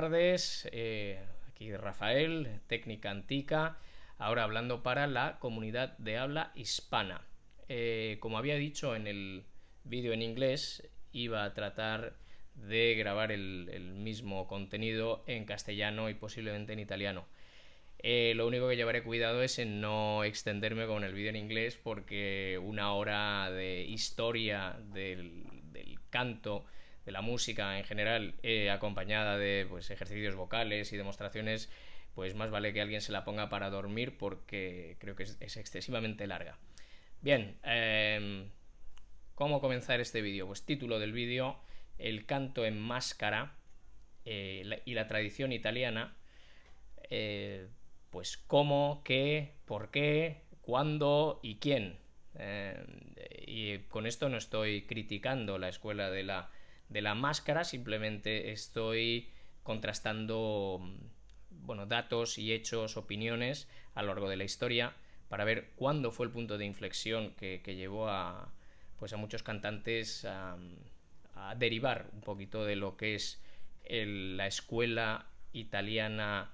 tardes. Eh, aquí Rafael, Técnica Antica, ahora hablando para la comunidad de habla hispana. Eh, como había dicho en el vídeo en inglés, iba a tratar de grabar el, mismo contenido en castellano y posiblemente en italiano. Eh, lo único que llevaré cuidado es en no extenderme con el vídeo en inglés porque una hora de historia del canto música en general eh, acompañada de pues, ejercicios vocales y demostraciones, pues más vale que alguien se la ponga para dormir porque creo que es, excesivamente larga. Bien, em, ¿cómo comenzar este vídeo? Pues título del vídeo, el canto en máscara eh, y la tradición italiana. Eh, pues cómo, qué, por qué, cuándo y quién. Em, y con esto no estoy criticando la escuela de la de la máscara, simplemente estoy contrastando mm, bueno, datos y hechos, opiniones a lo largo de la historia para ver cuándo fue el punto de inflexión que, llevó a, pues a muchos cantantes mm, a, derivar un poquito de lo que es la escuela italiana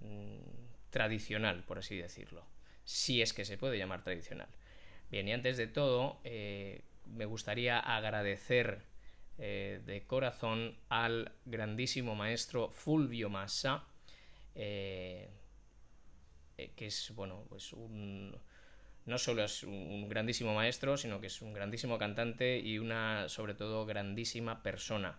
mm, tradicional, por así decirlo, si es que se puede llamar tradicional. Bien, y antes de todo, eh, me gustaría agradecer eh, de corazón al grandísimo maestro Fulvio Massa, eh, eh, que es, bueno, pues no solo es un grandísimo maestro, sino que es un grandísimo cantante y una, sobre todo, grandísima persona.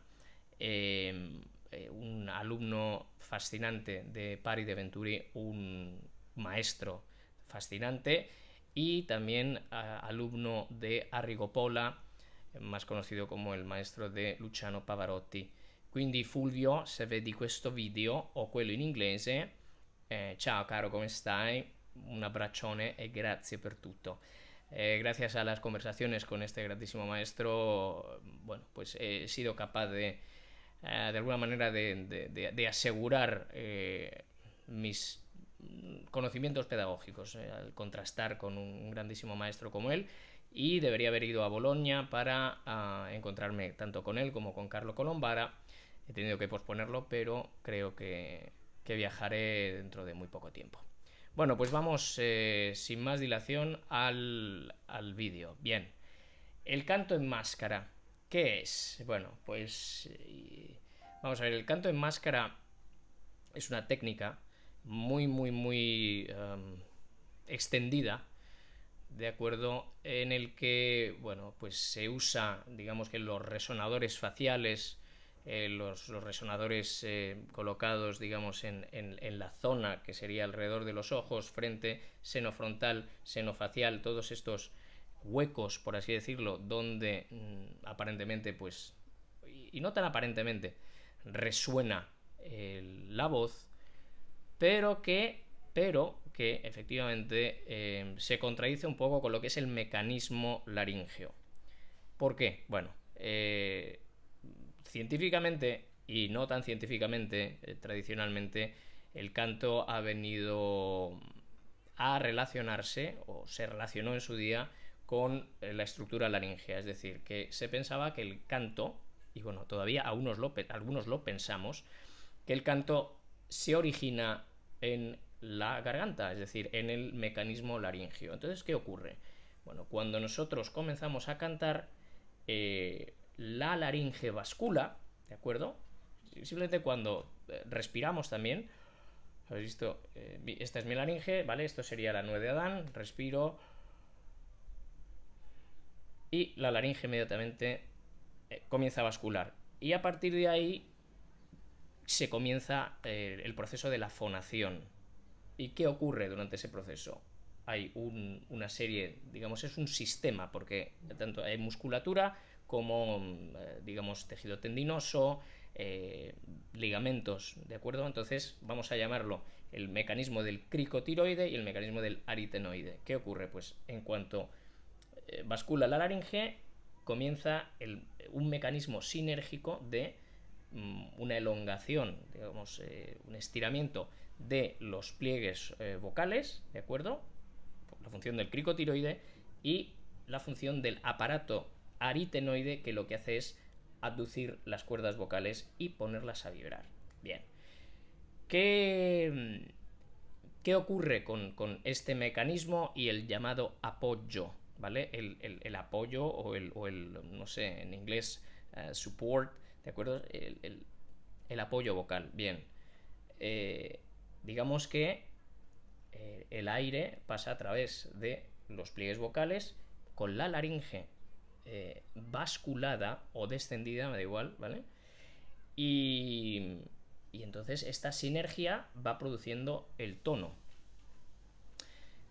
Em, un alumno fascinante de Pari de Venturi, un maestro fascinante y también alumno de Arrigopola, más conocido como el maestro de Luciano Pavarotti. Quindi Fulvio, se vedi questo video o quello in inglese, eh, ciao caro, come stai? Un abbraccione e grazie per tutto. Eh, gracias a las conversaciones con este grandísimo maestro, bueno, pues he sido capaz de, eh, de alguna manera, de asegurar mis conocimientos pedagógicos al contrastar con un grandísimo maestro como él y debería haber ido a Bolonia para ah, encontrarme tanto con él como con Carlo Colombara. He tenido que posponerlo, pero creo que, viajaré dentro de muy poco tiempo. Bueno, pues vamos eh, sin más dilación al, vídeo. Bien, el canto en máscara, ¿qué es? Bueno, pues vamos a ver, el canto en máscara es una técnica muy, muy, muy extendida ¿de acuerdo? En el que, bueno, pues se usa, digamos que los resonadores faciales, eh, los, resonadores eh, colocados, digamos, en, la zona que sería alrededor de los ojos, frente, seno frontal, seno facial, todos estos huecos, por así decirlo, donde mm, aparentemente, pues, y, no tan aparentemente, resuena eh, la voz, pero que, pero que efectivamente em, se contradice un poco con lo que es el mecanismo laringeo. ¿Por qué? Bueno, eh, científicamente y no tan científicamente, eh, tradicionalmente, el canto ha venido a relacionarse o se relacionó en su día con eh, la estructura laríngea. es decir, que se pensaba que el canto, y bueno, todavía lo, algunos lo pensamos, que el canto se origina en la garganta, es decir, en el mecanismo laringio. Entonces, ¿qué ocurre? Bueno, cuando nosotros comenzamos a cantar, eh, la laringe vascula, ¿de acuerdo? Simplemente cuando eh, respiramos también, habéis visto, eh, esta es mi laringe, ¿vale? Esto sería la nueve de Adán, respiro. Y la laringe inmediatamente comienza a bascular. Y a partir de ahí se comienza el proceso de la fonación, ¿Y qué ocurre durante ese proceso? Hay una serie, digamos, es un sistema, porque tanto hay musculatura como, mm, eh, digamos, tejido tendinoso, eh, ligamentos, ¿de acuerdo? Entonces vamos a llamarlo el mecanismo del cricotiroide y el mecanismo del aritenoide. ¿Qué ocurre? Pues en cuanto eh, bascula la laringe, comienza un mecanismo sinérgico de mm, una elongación, digamos, un estiramiento de los pliegues eh, vocales, ¿de acuerdo? La función del cricotiroide y la función del aparato aritenoide que lo que hace es abducir las cuerdas vocales y ponerlas a vibrar. Bien. ¿Qué, qué ocurre con, este mecanismo y el llamado apoyo? ¿Vale? El, apoyo o el, no sé, en inglés, eh, support, ¿de acuerdo? El, apoyo vocal. Bien. Eh, digamos que eh, el aire pasa a través de los pliegues vocales con la laringe basculada eh, o descendida, me da igual, ¿vale? Y, entonces esta sinergia va produciendo el tono.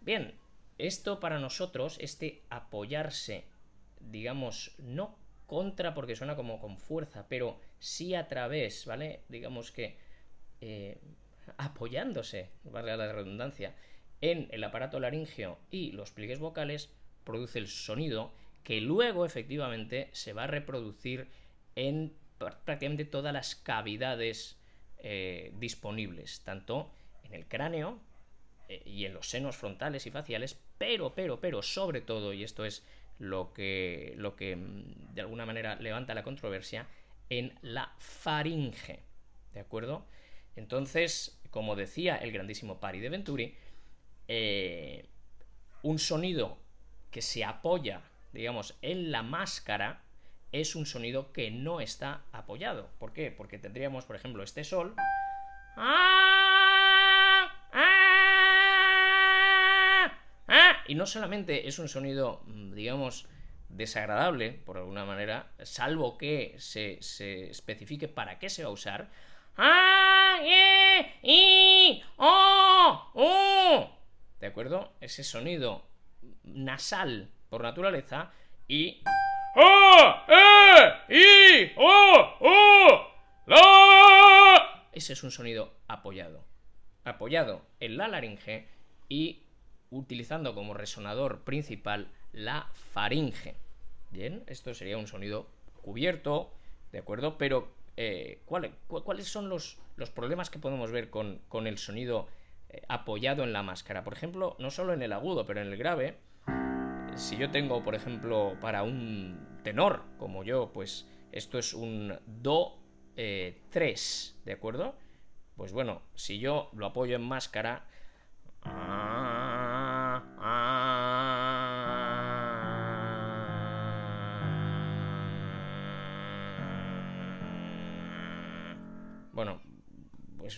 Bien, esto para nosotros, este apoyarse, digamos, no contra porque suena como con fuerza, pero sí a través, ¿vale? Digamos que eh, apoyándose, valga la redundancia, en el aparato laringeo y los pliegues vocales, produce el sonido que luego efectivamente se va a reproducir en prácticamente todas las cavidades eh, disponibles, tanto en el cráneo eh, y en los senos frontales y faciales, pero, pero, pero, sobre todo, y esto es lo que, lo que mm, de alguna manera levanta la controversia, en la faringe, ¿de acuerdo? Entonces, como decía el grandísimo Pari de Venturi, eh, un sonido que se apoya, digamos, en la máscara es un sonido que no está apoyado. ¿Por qué? Porque tendríamos, por ejemplo, este sol. Y no solamente es un sonido, mm, digamos, desagradable, por alguna manera, salvo que se especifique para qué se va a usar, a, E, I, ¿De acuerdo? Ese sonido nasal por naturaleza y... ¡Oh! E, I, O, Ese es un sonido apoyado. Apoyado en la laringe y utilizando como resonador principal la faringe. Bien, esto sería un sonido cubierto, ¿de acuerdo? Pero eh, cuáles son los, problemas que podemos ver con, el sonido eh, apoyado en la máscara. Por ejemplo, no solo en el agudo, pero en el grave. Si yo tengo, por ejemplo, para un tenor como yo, pues esto es un Do 3, eh, ¿de acuerdo? Pues bueno, si yo lo apoyo en máscara,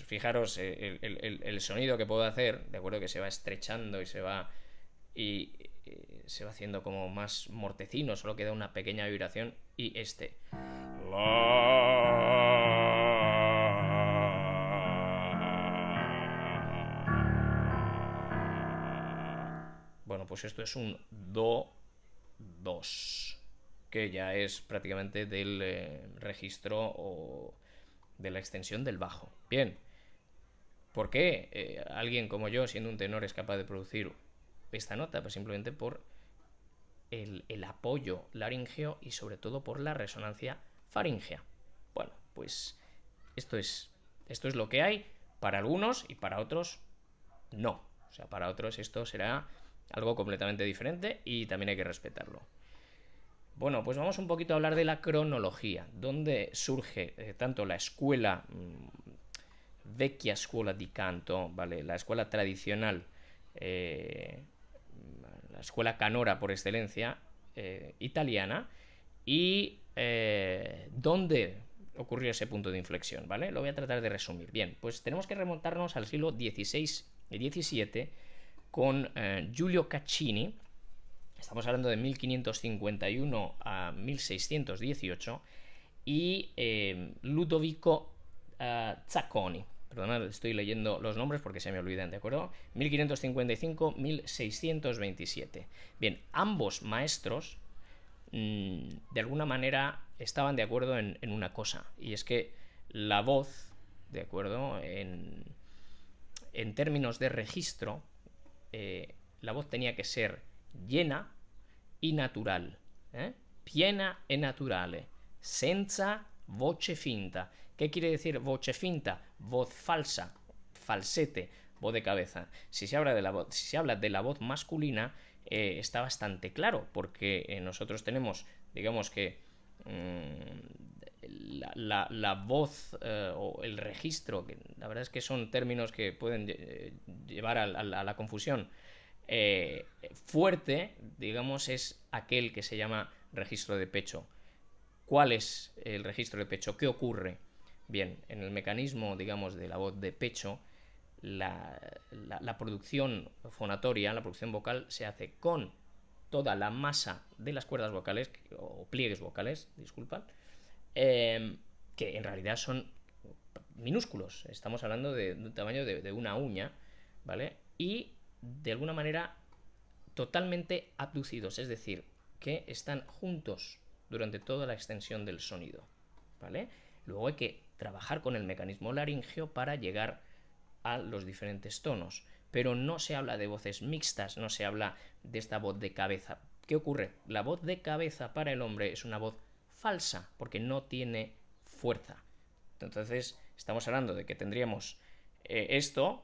fijaros eh, el, sonido que puedo hacer, de acuerdo que se va estrechando y se va y, eh, se va haciendo como más mortecino, solo queda una pequeña vibración y este. Bueno, pues esto es un do 2, que ya es prácticamente del eh, registro o de la extensión del bajo. Bien, ¿por qué eh, alguien como yo, siendo un tenor, es capaz de producir esta nota? Pues simplemente por el, apoyo laringeo y sobre todo por la resonancia faríngea. Bueno, pues esto es, esto es lo que hay para algunos y para otros no. O sea, para otros esto será algo completamente diferente y también hay que respetarlo. Bueno, pues vamos un poquito a hablar de la cronología, donde surge eh, tanto la escuela mm, vecchia scuola di canto, ¿vale? La escuela tradicional, eh, la escuela canora por excelencia eh, italiana, y dónde ocurrió ese punto de inflexión, ¿vale? Lo voy a tratar de resumir. Bien, pues tenemos que remontarnos al siglo XVI y XVII con Giulio Caccini, Estamos hablando de 1551 a 1618 y eh, Ludovico eh, Zacconi. Perdonad, estoy leyendo los nombres porque se me olvidan, ¿de acuerdo? 1555-1627. Bien, ambos maestros mm, de alguna manera estaban de acuerdo en, una cosa, y es que la voz, ¿de acuerdo? En, términos de registro, eh, la voz tenía que ser llena y natural, ¿eh? piena e naturale, senza voce finta. ¿Qué quiere decir voce finta? Voz falsa, falsete, voz de cabeza. Si se habla de la voz, se habla de la voz masculina, eh, está bastante claro, porque eh, nosotros tenemos, digamos que mm, la, voz o el registro, que la verdad es que son términos que pueden llevar a la confusión, eh, fuerte, digamos, es aquel que se llama registro de pecho. ¿Cuál es el registro de pecho? ¿Qué ocurre? Bien, en el mecanismo, digamos, de la voz de pecho, la, producción fonatoria, la producción vocal, se hace con toda la masa de las cuerdas vocales, o pliegues vocales, disculpan, em, que en realidad son minúsculos. Estamos hablando de, un tamaño de, de, una uña, ¿vale? Y de alguna manera totalmente abducidos, es decir, que están juntos durante toda la extensión del sonido. ¿vale? Luego hay que trabajar con el mecanismo laringeo para llegar a los diferentes tonos, pero no se habla de voces mixtas, no se habla de esta voz de cabeza. ¿Qué ocurre? La voz de cabeza para el hombre es una voz falsa, porque no tiene fuerza. Entonces, estamos hablando de que tendríamos eh, esto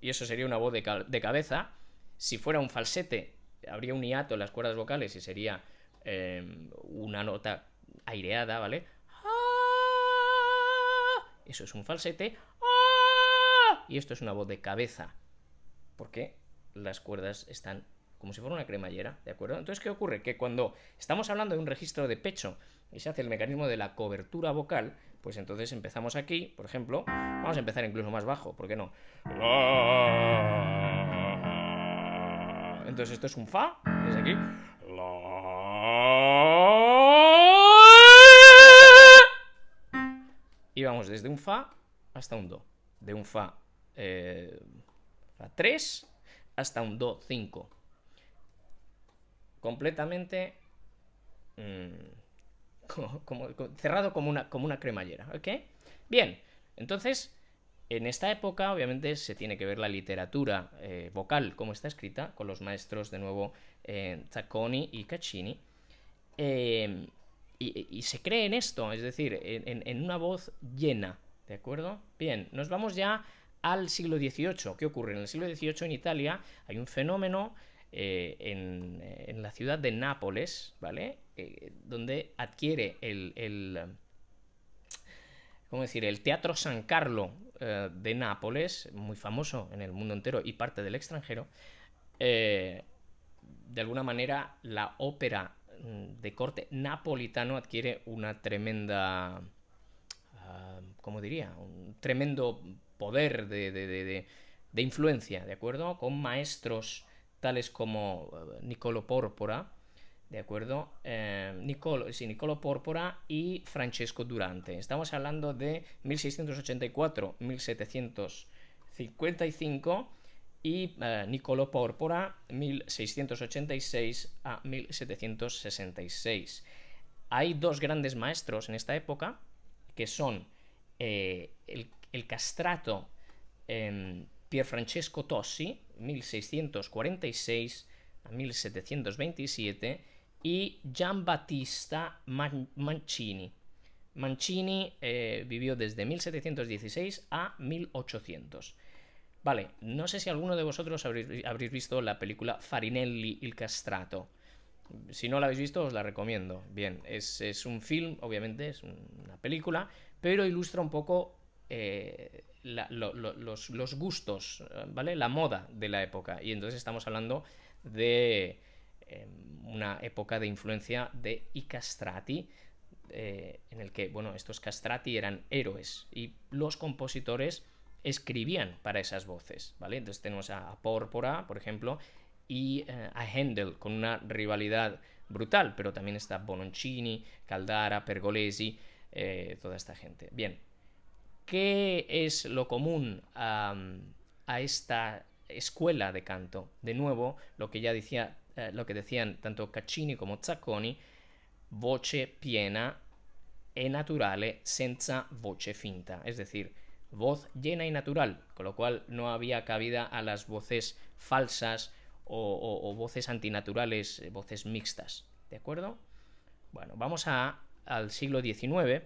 y eso sería una voz de, cabeza. Si fuera un falsete, habría un hiato en las cuerdas vocales y sería em, una nota aireada, ¿vale? Eso es un falsete. Y esto es una voz de cabeza. Porque las cuerdas están como si fuera una cremallera, ¿de acuerdo? Entonces, ¿qué ocurre? Que cuando estamos hablando de un registro de pecho y se hace el mecanismo de la cobertura vocal, pues entonces empezamos aquí, por ejemplo, vamos a empezar incluso más bajo, ¿por qué no? Entonces esto es un fa, desde aquí. Y vamos desde un fa hasta un do. De un fa 3 eh, hasta un do 5 completamente mm, cerrado como una, como una cremallera, ¿ok? Bien, entonces, en esta época obviamente se tiene que ver la literatura eh, vocal, como está escrita, con los maestros de nuevo eh, y Caccini. Eh, y, se cree en esto, es decir, en, en, una voz llena, ¿de acuerdo? Bien, nos vamos ya al siglo XVIII. ¿Qué ocurre? En el siglo XVIII en Italia hay un fenómeno eh, eh, en, la ciudad de Nápoles, ¿vale? Eh, donde adquiere el, el, ¿cómo decir? el Teatro San Carlo de Nápoles, muy famoso en el mundo entero y parte del extranjero, de alguna manera la ópera mm, de corte napolitano adquiere una tremenda, ah, ¿cómo diría? Un tremendo poder de, de influencia, ¿de acuerdo? Con maestros tales como eh, nicolo Porpora, ¿de acuerdo? Eh, Porpora y Francesco Durante. Estamos hablando de 1684-1755 y eh, Nicolo pórpora Porpora 1686 a 1766. Hay dos grandes maestros en esta época que son eh, el, el, castrato em, Francesco Tossi, 1646 a 1727, y Gian Battista Mancini. Mancini eh, vivió desde 1716 a 1800. Vale, no sé si alguno de vosotros habréis, visto la película Farinelli il Castrato. Si no la habéis visto, os la recomiendo. Bien, es, un film, obviamente, es una película, pero ilustra un poco eh, los, gustos, ¿vale? La moda de la época. Y entonces estamos hablando de em, una época de influencia de i castrati, eh, en el que, bueno, estos castrati eran héroes y los compositores escribían para esas voces, ¿vale? Entonces tenemos a, Pórpora, por ejemplo, y eh, a Handel con una rivalidad brutal, pero también está Bononcini, Caldara, Pergolesi, eh, toda esta gente. Bien, ¿Qué es lo común a, esta escuela de canto? De nuevo, lo que ya decía, eh, lo que decían tanto Caccini como Zacconi, voce piena e naturale senza voce finta, es decir, voz llena y natural, con lo cual no había cabida a las voces falsas o, voces antinaturales, eh, voces mixtas, ¿de acuerdo? Bueno, vamos al siglo XIX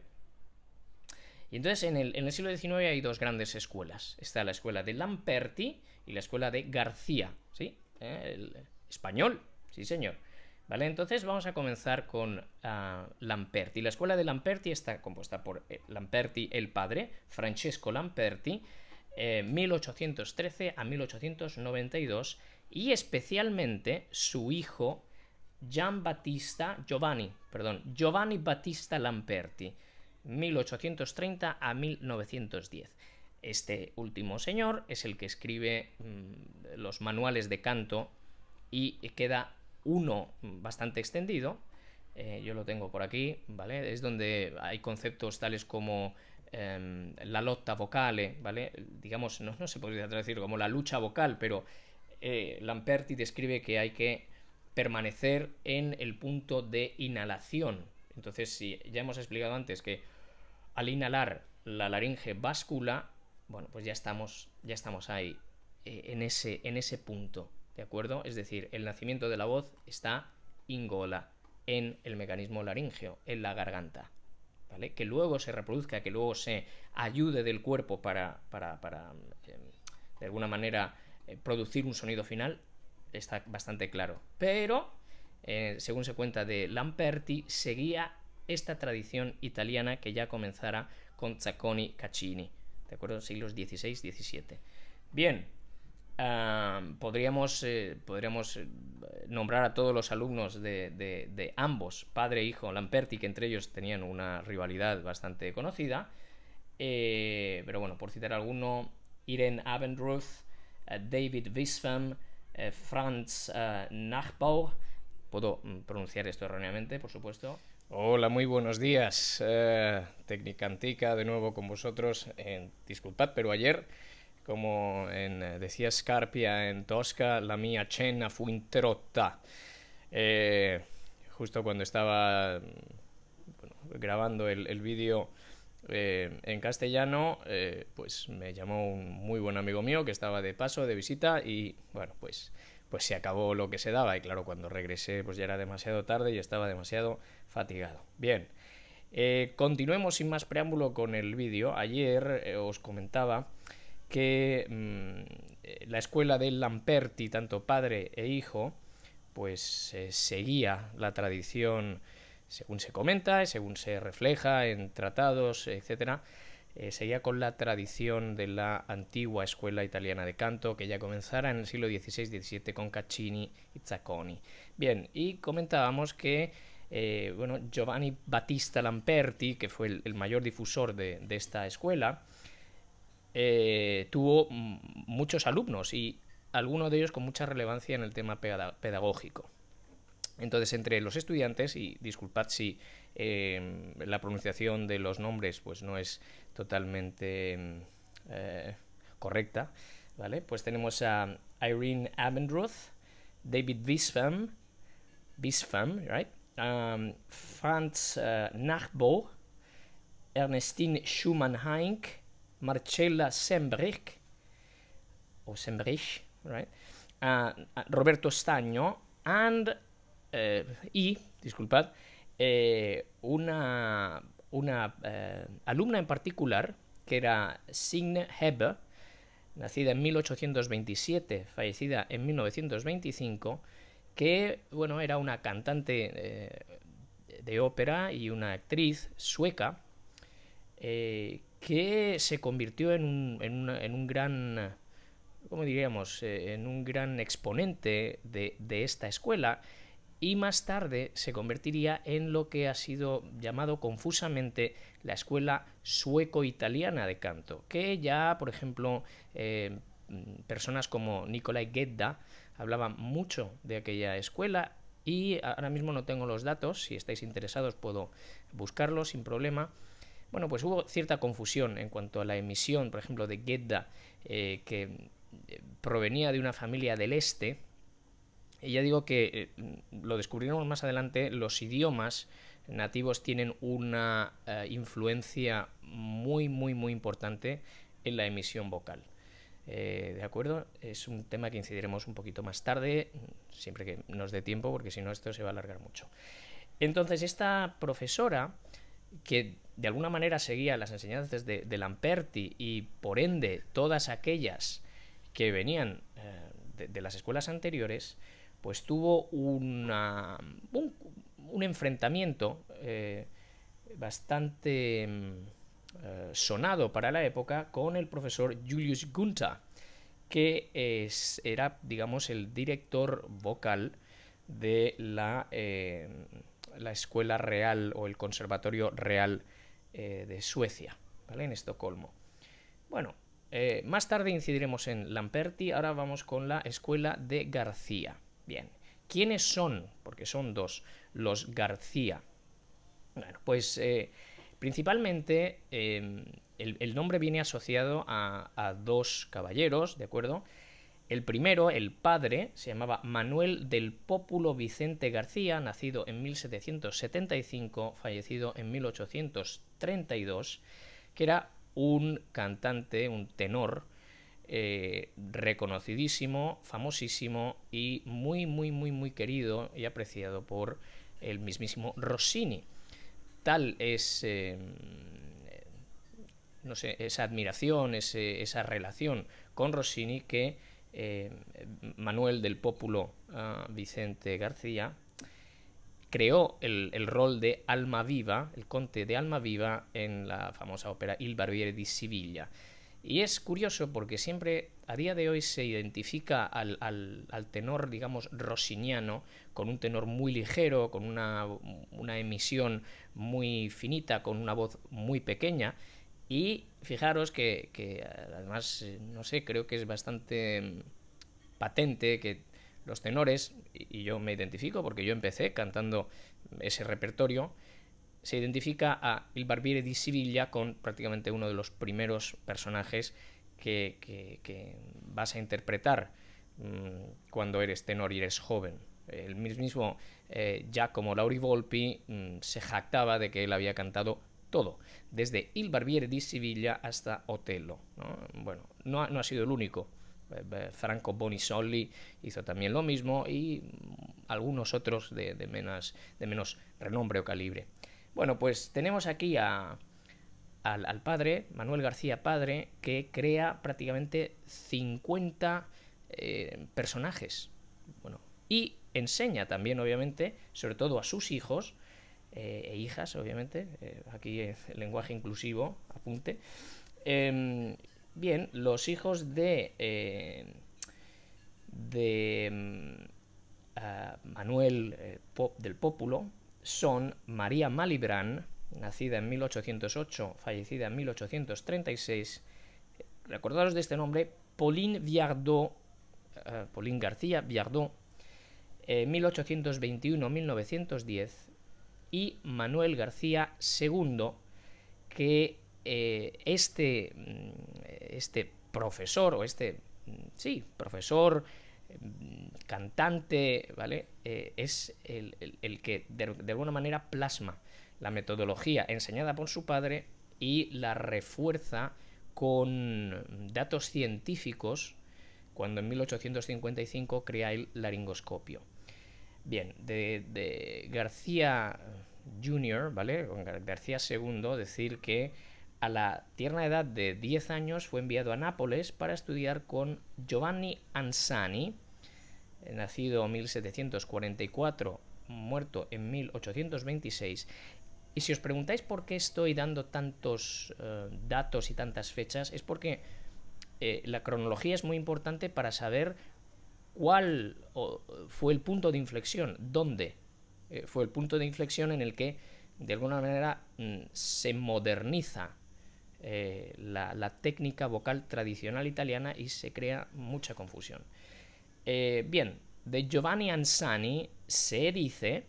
y entonces en el, siglo XIX hay dos grandes escuelas. Está la escuela de Lamperti y la escuela de García, ¿sí? Eh, el español, sí señor. ¿Vale? Entonces vamos a comenzar con ah, Lamperti. La escuela de Lamperti está compuesta por eh, Lamperti el padre, Francesco Lamperti, 1813 eh, a 1892, y especialmente su hijo Gian Battista Giovanni, perdón, Giovanni Battista Lamperti 1830 a 1910. Este último señor es el que escribe mm, los manuales de canto y queda uno bastante extendido. Eh, yo lo tengo por aquí, ¿vale? Es donde hay conceptos tales como em, la lotta vocale, ¿vale? Digamos, no, no se podría traducir como la lucha vocal, pero eh, Lamperti describe que hay que permanecer en el punto de inhalación. Entonces, si ya hemos explicado antes que al inhalar la laringe báscula, bueno, pues ya estamos, ya estamos ahí, eh, en, ese, en ese punto, ¿de acuerdo? Es decir, el nacimiento de la voz está ingola, en el mecanismo laríngeo, en la garganta. ¿Vale? Que luego se reproduzca, que luego se ayude del cuerpo para, para, para em, de alguna manera, eh, producir un sonido final, está bastante claro. Pero, eh, según se cuenta de Lamperti, seguía esta tradición italiana que ya comenzara con Zacconi Caccini, ¿de acuerdo? Siglos XVI-XVII. Bien, ah, podríamos, eh, eh, nombrar a todos los alumnos de, ambos, padre e hijo Lamperti, que entre ellos tenían una rivalidad bastante conocida, eh, pero bueno, por citar alguno, Irene Abendruth, David Wisfam, Franz Nachbaugh. puedo mm, pronunciar esto erróneamente, por supuesto, Hola, muy buenos días. Eh, Técnica Antica, de nuevo con vosotros. disculpad, pero ayer, como en, eh, decía Scarpia en Tosca, la mía cena fue interrotta. Eh, justo cuando estaba grabando el, el vídeo en castellano, pues me llamó un muy buen amigo mío que estaba de paso, de visita, y bueno, pues pues se acabó lo que se daba y claro, cuando regresé pues ya era demasiado tarde y estaba demasiado fatigado. Bien, eh, continuemos sin más preámbulo con el vídeo. Ayer eh, os comentaba que mm, la escuela de Lamperti, tanto padre e hijo, pues eh, seguía la tradición según se comenta, y según se refleja en tratados, etcétera, eh, seguía con la tradición de la antigua escuela italiana de canto que ya comenzara en el siglo XVI-XVII con Caccini y Zacconi. Bien, y comentábamos que eh, bueno, Giovanni Battista Lamperti, que fue el, mayor difusor de, esta escuela, eh, tuvo muchos alumnos y algunos de ellos con mucha relevancia en el tema pedagógico. Entonces, entre los estudiantes, y disculpad si em, la pronunciación de los nombres pues no es totalmente em, eh, correcta, ¿vale? Pues tenemos a Irene Abendroth, David Bispham, right? Um, Franz eh, Nachbo, Ernestine Schumann-Heinck, Marcella Sembrich, o right? Ah, ah, Roberto Stagno, and eh, y, disculpad, eh, una, eh, alumna en particular, que era Signe Heber, nacida en 1827, fallecida en 1925, que, bueno, era una cantante de ópera y una actriz sueca, que se convirtió en un, gran, diríamos?, en un gran exponente de, esta escuela y más tarde se convertiría en lo que ha sido llamado confusamente la escuela sueco-italiana de canto, que ya, por ejemplo, eh, personas como Nicolai Gedda hablaban mucho de aquella escuela y ahora mismo no tengo los datos, si estáis interesados puedo buscarlos sin problema. Bueno, pues hubo cierta confusión en cuanto a la emisión, por ejemplo, de Gedda, eh, que eh, provenía de una familia del este, y ya digo que eh, lo descubriremos más adelante, los idiomas nativos tienen una eh, influencia muy, muy, muy importante en la emisión vocal. Eh, ¿De acuerdo? Es un tema que incidiremos un poquito más tarde, siempre que nos dé tiempo, porque si no esto se va a alargar mucho. Entonces, esta profesora, que de alguna manera seguía las enseñanzas de, Lamperti y por ende todas aquellas que venían de las escuelas anteriores, pues tuvo un, enfrentamiento eh, bastante mm, eh, sonado para la época con el profesor Julius Gunther, que era, digamos, el director vocal de la, eh, Escuela Real o el Conservatorio Real de Suecia, En Estocolmo. Bueno, más tarde incidiremos en Lamperti, ahora vamos con la Escuela de García. Bien, ¿quiénes son? Porque son dos, los García. Bueno, pues eh, principalmente em, el, nombre viene asociado a, a dos caballeros, ¿de acuerdo? El primero, el padre, se llamaba Manuel del Pópulo Vicente García, nacido en 1775, fallecido en 1832, que era un cantante, un tenor eh, reconocidísimo, famosísimo y muy, muy, muy, muy querido y apreciado por el mismísimo Rossini. Tal es, em, no sé, esa admiración, esa relación con Rossini que em, Manuel del Pópulo ah, Vicente García creó el, rol de Alma Viva, el conte de Alma Viva, en la famosa ópera Il Barbiere di Siviglia. Y es curioso porque siempre a día de hoy se identifica al, tenor, digamos, rossiniano, con un tenor muy ligero, con una, emisión muy finita, con una voz muy pequeña. Y fijaros que, eh, además, eh, no sé, creo que es bastante mm, patente que los tenores, y yo me identifico porque yo empecé cantando ese repertorio, se identifica a Il Barbiere di Siviglia con prácticamente uno de los primeros personajes que, vas a interpretar mm, cuando eres tenor y eres joven. El mismo eh, Giacomo Lauri Volpi mm, se jactaba de que él había cantado todo, desde Il Barbiere di Siviglia hasta Otello. Bueno, no ha, sido el único. Eh, eh, Franco Bonisolli hizo también lo mismo y mm, algunos otros de menos renombre o calibre. Bueno, pues tenemos aquí al, padre, Manuel García Padre, que crea prácticamente 50 eh, personajes. y enseña también, obviamente, sobre todo a sus hijos eh, e hijas, obviamente, eh, aquí el lenguaje inclusivo, apunte. Em, bien, los hijos de... Mm, Manuel del Pópulo, son María Malibran, nacida en 1808, fallecida en 1836. Recordaros de este nombre, Pauline Viardot, eh, García Viardot, 1821-1910, eh, y Manuel García II, que eh, este, mm, este profesor, o este, mm, sí, profesor Mm, cantante, ¿vale? Eh, es el, que de, alguna manera plasma la metodología enseñada por su padre y la refuerza con datos científicos cuando en 1855 crea el laringoscopio. Bien, de, García Jr., ¿vale? García II, decir que a la tierna edad de 10 años fue enviado a Nápoles para estudiar con Giovanni Ansani, nacido en 1744, muerto en 1826. Y si os preguntáis por qué estoy dando tantos eh, datos y tantas fechas, es porque eh, la cronología es muy importante para saber cuál fue el punto de inflexión, dónde eh, fue el punto de inflexión en el que, de alguna manera, mm, se moderniza eh, la, técnica vocal tradicional italiana y se crea mucha confusión. Eh, bien, de Giovanni Ansani se dice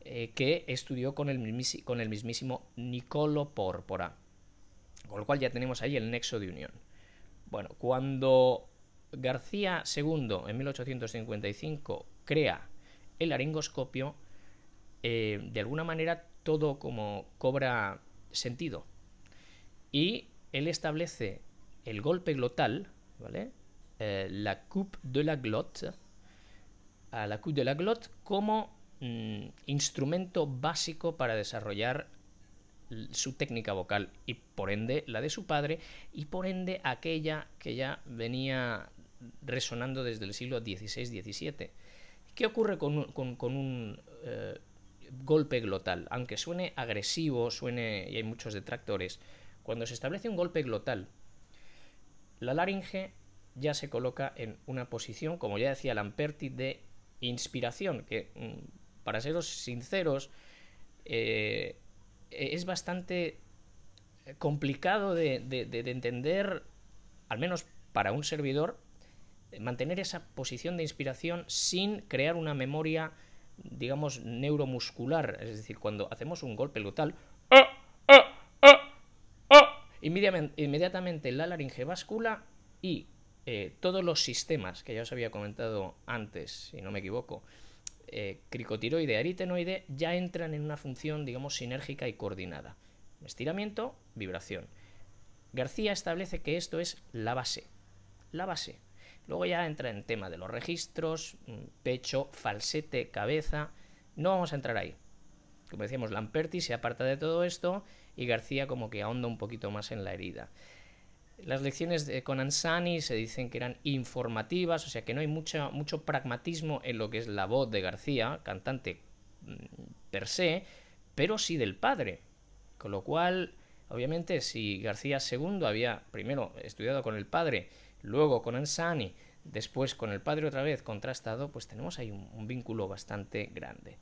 eh, que estudió con el, mismísimo, con Niccolo Porpora, con lo cual ya tenemos ahí el nexo de unión. Bueno, cuando García II en 1855 crea el laringoscopio, de alguna manera todo como cobra sentido y él establece el golpe glotal, ¿vale? Eh, la coupe de la glotte, a la de la glotte como mm, instrumento básico para desarrollar su técnica vocal y por ende la de su padre y por ende aquella que ya venía resonando desde el siglo XVI-XVII. ¿Qué ocurre con un, eh, golpe glotal? Aunque suene agresivo, suene, y hay muchos detractores, cuando se establece un golpe glotal, la laringe ya se coloca en una posición, como ya decía Lamperti, de inspiración, que mm, para seros sinceros, eh, es bastante complicado de, entender, al menos para un servidor, mantener esa posición de inspiración sin crear una memoria, digamos, neuromuscular. Es decir, cuando hacemos un golpe glotal. Inmediatamente la laringe vascular y eh, todos los sistemas que ya os había comentado antes, si no me equivoco, eh, cricotiroide, aritenoide, ya entran en una función, digamos, sinérgica y coordinada. Estiramiento, vibración. García establece que esto es la base. La base. Luego ya entra en tema de los registros, mm, pecho, falsete, cabeza. No vamos a entrar ahí. Como decíamos, Lamperti se aparta de todo esto y García como que ahonda un poquito más en la herida. Las lecciones con Ansani se dicen que eran informativas, o sea que no hay mucho, mucho pragmatismo en lo que es la voz de García, cantante mm, per se, pero sí del padre. Con lo cual, obviamente, si García II había primero estudiado con el padre, luego con Ansani, después con el padre otra vez contrastado, pues tenemos ahí un vínculo bastante grande.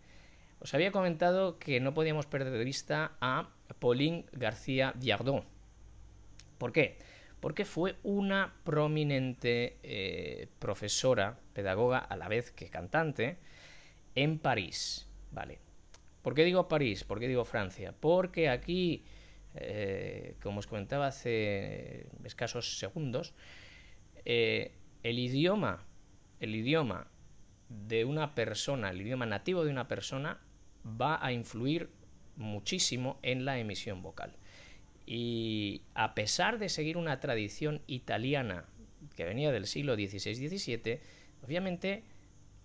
Os había comentado que no podíamos perder de vista a Pauline García diardot ¿Por qué? Porque fue una prominente eh, profesora, pedagoga a la vez que cantante, en París. ¿Vale? ¿Por qué digo París? ¿Por qué digo Francia? Porque aquí, eh, como os comentaba hace escasos segundos, eh, el idioma, el idioma de una persona, el idioma nativo de una persona, va a influir muchísimo en la emisión vocal. Y a pesar de seguir una tradición italiana que venía del siglo XVI-XVII, obviamente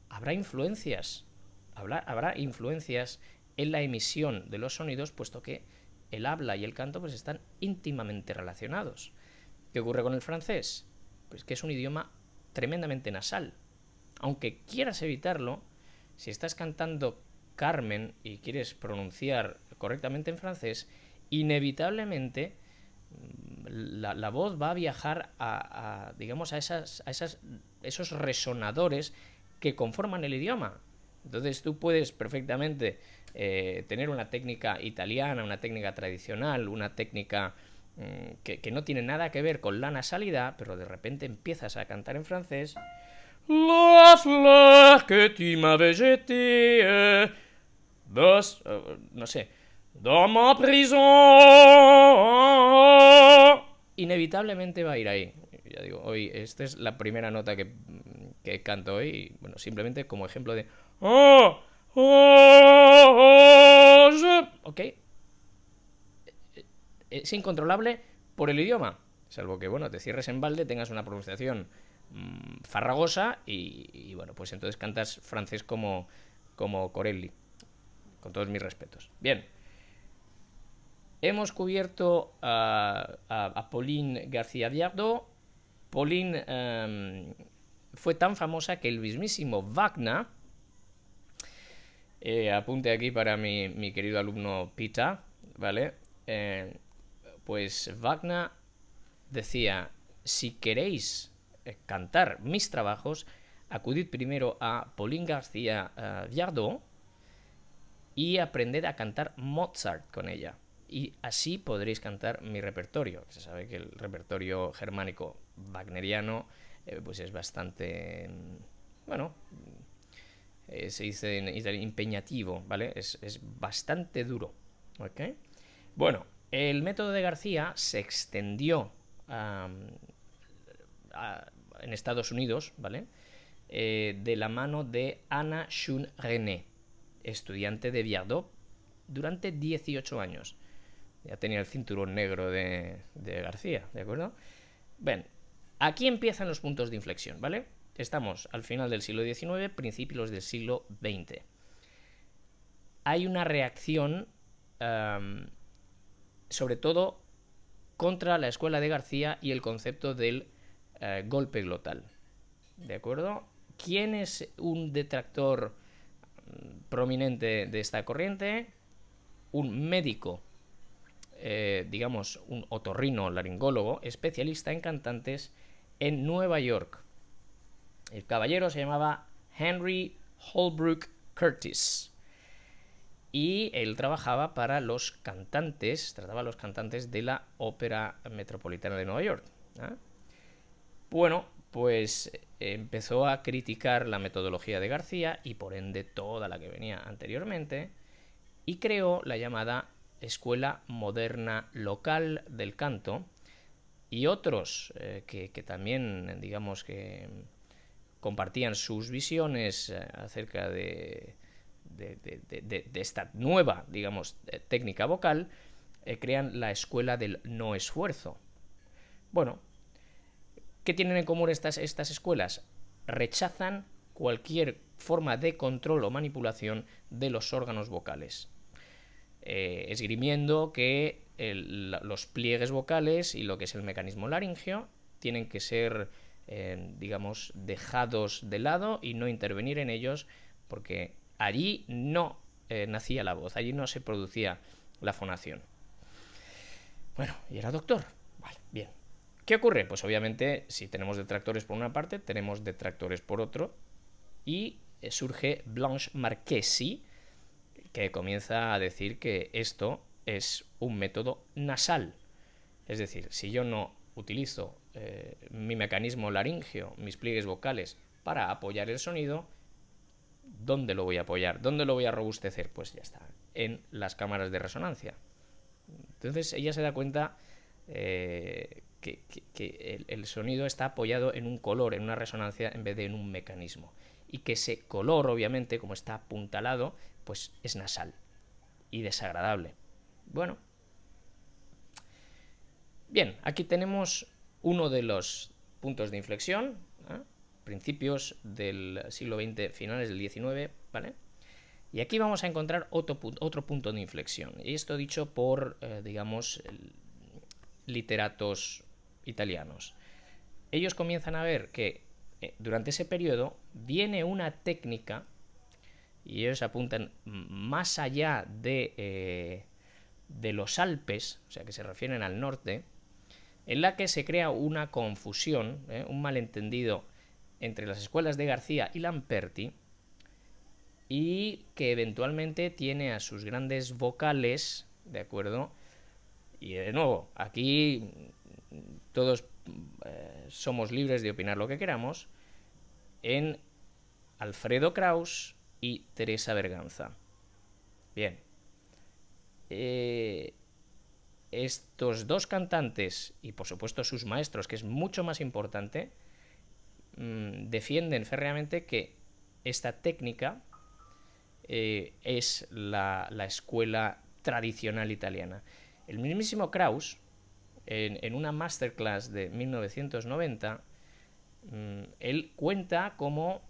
habrá influencias, habrá, habrá influencias en la emisión de los sonidos, puesto que el habla y el canto pues, están íntimamente relacionados. ¿Qué ocurre con el francés? Pues que es un idioma tremendamente nasal. Aunque quieras evitarlo, si estás cantando Carmen y quieres pronunciar correctamente en francés, inevitablemente mm, la, voz va a viajar a, digamos, a, esas, a esas, esos resonadores que conforman el idioma. Entonces tú puedes perfectamente eh, tener una técnica italiana, una técnica tradicional, una técnica mm, que, no tiene nada que ver con la nasalidad, pero de repente empiezas a cantar en francés. La fleur que tu m'avais eh, dos, eh, no sé, Dans prison. Inevitablemente va a ir ahí. Ya digo, hoy, esta es la primera nota que, canto hoy. bueno, simplemente como ejemplo de. Ah, ah, ah, ok. Eh, es incontrolable por el idioma. Salvo que, bueno, te cierres en balde, tengas una pronunciación mm, farragosa y, y, bueno, pues entonces cantas francés como, como Corelli. Con todos mis respetos. Bien. Hemos cubierto a, Pauline García Viardo. Pauline em, fue tan famosa que el mismísimo Wagner, eh, apunte aquí para mi, querido alumno Pita, ¿vale? Eh, pues Wagner decía, si queréis eh, cantar mis trabajos, acudid primero a Pauline García Viardot y aprended a cantar Mozart con ella y así podréis cantar mi repertorio. Se sabe que el repertorio germánico wagneriano eh, pues es bastante, mm, bueno, eh, se dice en ¿vale? Es, bastante duro, Bueno, el método de García se extendió en Estados Unidos, ¿vale? Eh, de la mano de Anna Schun René, estudiante de Viardot, durante 18 años. Ya tenía el cinturón negro de, García, ¿de acuerdo? Ven, aquí empiezan los puntos de inflexión, ¿vale? Estamos al final del siglo XIX, principios del siglo XX. Hay una reacción, em, sobre todo, contra la escuela de García y el concepto del eh, golpe glotal. ¿De acuerdo? ¿Quién es un detractor mm, prominente de esta corriente? Un médico eh, digamos, un otorrino laringólogo especialista en cantantes en Nueva York. El caballero se llamaba Henry Holbrook Curtis. Y él trabajaba para los cantantes, trataba a los cantantes de la Ópera Metropolitana de Nueva York. ¿ah? Bueno, pues eh, empezó a criticar la metodología de García y por ende toda la que venía anteriormente y creó la llamada Escuela Moderna Local del Canto, y otros eh, que, también, digamos que compartían sus visiones eh, acerca de, esta nueva, digamos, eh, técnica vocal, crean la escuela del no esfuerzo. Bueno, ¿qué tienen en común estas, estas escuelas? Rechazan cualquier forma de control o manipulación de los órganos vocales. Eh, esgrimiendo que los pliegues vocales y lo que es el mecanismo laringeo tienen que ser, eh, digamos, dejados de lado y no intervenir en ellos porque allí no eh, nacía la voz, allí no se producía la fonación. Bueno, y era doctor. bien. ¿Qué ocurre? Pues obviamente, si tenemos detractores por una parte, tenemos detractores por otro, y surge Blanche Marchesi, que comienza a decir que esto es un método nasal. Es decir, si yo no utilizo eh, mi mecanismo laringeo, mis pliegues vocales, para apoyar el sonido, ¿dónde lo voy a apoyar? ¿Dónde lo voy a robustecer? Pues ya está, en las cámaras de resonancia. Entonces ella se da cuenta eh, que, el, el, sonido está apoyado en un color, en una resonancia, en vez de en un mecanismo. Y que ese color, obviamente, como está apuntalado, pues es nasal y desagradable. Bueno. Bien, aquí tenemos uno de los puntos de inflexión, ¿eh? principios del siglo XX, finales del XIX, ¿vale? Y aquí vamos a encontrar otro, punto de inflexión. Y esto dicho por, eh, digamos, literatos italianos. Ellos comienzan a ver que eh, durante ese periodo viene una técnica y ellos apuntan más allá de, eh, de los Alpes, o sea que se refieren al norte, en la que se crea una confusión, eh, un malentendido entre las escuelas de García y Lamperti, y que eventualmente tiene a sus grandes vocales, ¿de acuerdo? Y de nuevo, aquí todos eh, somos libres de opinar lo que queramos, en Alfredo Kraus, y Teresa Berganza. Bien. Eh, estos dos cantantes y por supuesto sus maestros, que es mucho más importante, mm, defienden férreamente que esta técnica eh, es la, escuela tradicional italiana. El mismísimo Kraus, en, una masterclass de 1990, mm, él cuenta cómo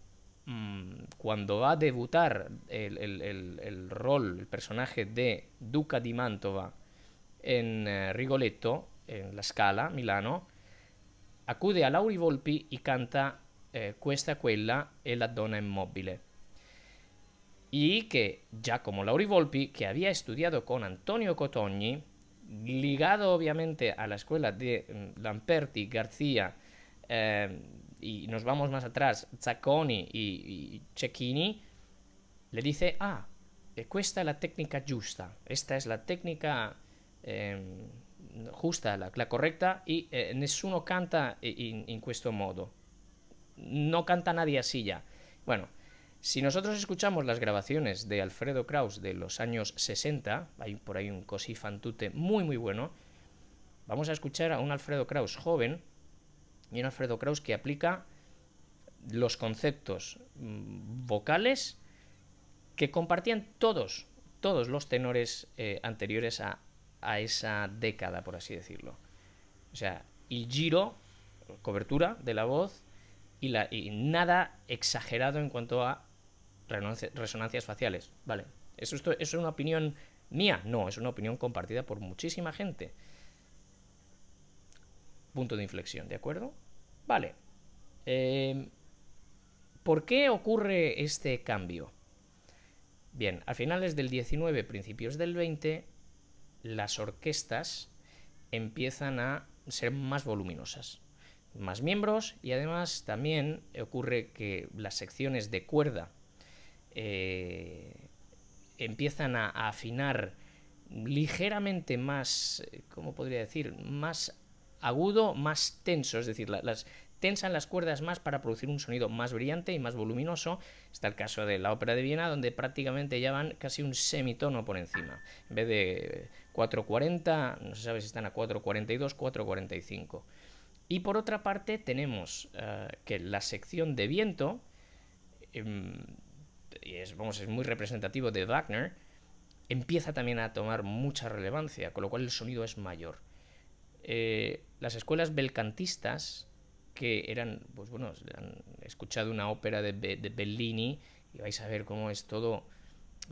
Mm, cuando va a debutar el, rol, el personaje de Duca di Mantova en eh, Rigoletto, en La Scala, Milano, acude a Lauri Volpi y canta eh, Questa, quella e la donna immobile. Y que como Lauri Volpi, que había estudiado con Antonio Cotogni, ligado obviamente a la escuela de mm, Lamperti, García, ehm, y nos vamos más atrás, Zacconi y, Cecchini, le dice, ah, esta es la técnica justa, esta es la técnica em, justa, la, correcta, y eh, nessuno canta en este modo. No canta nadie así ya. Bueno, si nosotros escuchamos las grabaciones de Alfredo Kraus de los años 60, hay por ahí un così fan muy muy bueno, vamos a escuchar a un Alfredo Kraus joven, y un Alfredo Kraus que aplica los conceptos mm, vocales que compartían todos, todos los tenores eh, anteriores a, a, esa década, por así decirlo. O sea, y giro, cobertura de la voz, y, la, y nada exagerado en cuanto a resonancias faciales. Vale, ¿eso es una opinión mía? No, es una opinión compartida por muchísima gente punto de inflexión, ¿de acuerdo? Vale. Em, ¿Por qué ocurre este cambio? Bien, a finales del 19, principios del 20, las orquestas empiezan a ser más voluminosas, más miembros y además también ocurre que las secciones de cuerda eh, empiezan a afinar ligeramente más, eh, ¿cómo podría decir?, más agudo más tenso, es decir, las tensan las cuerdas más para producir un sonido más brillante y más voluminoso. Está el caso de la ópera de Viena, donde prácticamente ya van casi un semitono por encima. En vez de 440, no se sabe si están a 442, 445. Y por otra parte tenemos eh, que la sección de viento, em, vamos, es muy representativo de Wagner, empieza también a tomar mucha relevancia, con lo cual el sonido es mayor. Eh, las escuelas belcantistas, que eran, pues bueno, han escuchado una ópera de, Bellini y vais a ver cómo es todo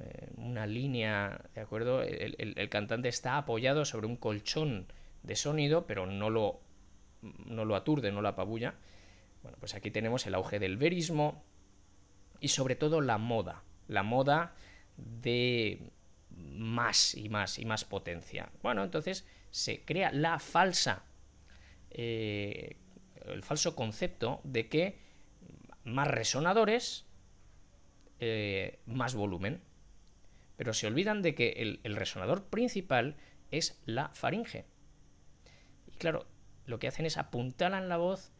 eh, una línea, ¿de acuerdo? El, el, cantante está apoyado sobre un colchón de sonido, pero no lo, no lo aturde, no lo apabulla. Bueno, pues aquí tenemos el auge del verismo y sobre todo la moda, la moda de más y más y más potencia. Bueno, entonces se crea la falsa, eh, el falso concepto de que más resonadores, eh, más volumen. Pero se olvidan de que el, resonador principal es la faringe. Y claro, lo que hacen es apuntalan la voz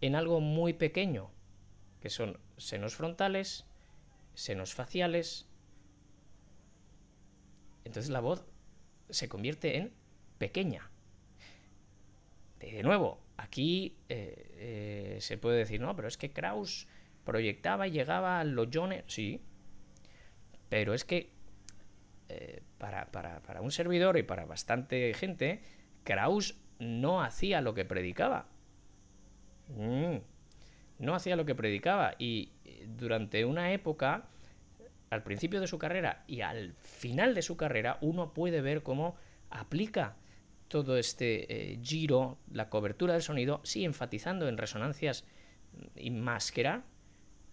en algo muy pequeño, que son senos frontales, senos faciales. Entonces la voz se convierte en pequeña. De nuevo, aquí eh, eh, se puede decir, no, pero es que Kraus proyectaba y llegaba a los Jones, sí, pero es que eh, para, un servidor y para bastante gente, Kraus no hacía lo que predicaba. Mm, no hacía lo que predicaba y durante una época, al principio de su carrera y al final de su carrera, uno puede ver cómo aplica todo este eh, giro, la cobertura del sonido, sí enfatizando en resonancias y máscara,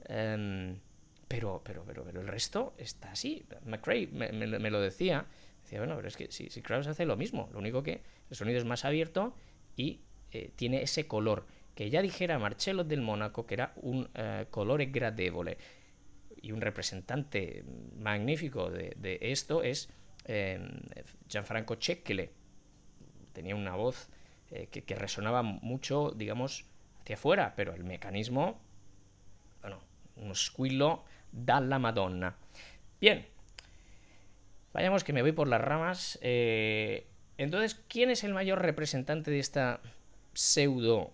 em, pero, pero, pero, pero el resto está así. McRae me, lo decía, decía, bueno, pero es que si, si Krauss hace lo mismo, lo único que el sonido es más abierto y eh, tiene ese color, que ya dijera Marcello del Mónaco que era un eh, color gradevole. Y un representante magnífico de, esto es em, Gianfranco Cecchele, tenía una voz eh, que, resonaba mucho, digamos, hacia afuera, pero el mecanismo, bueno, un squillo da la Madonna. Bien, vayamos que me voy por las ramas. Eh, entonces, ¿quién es el mayor representante de esta pseudo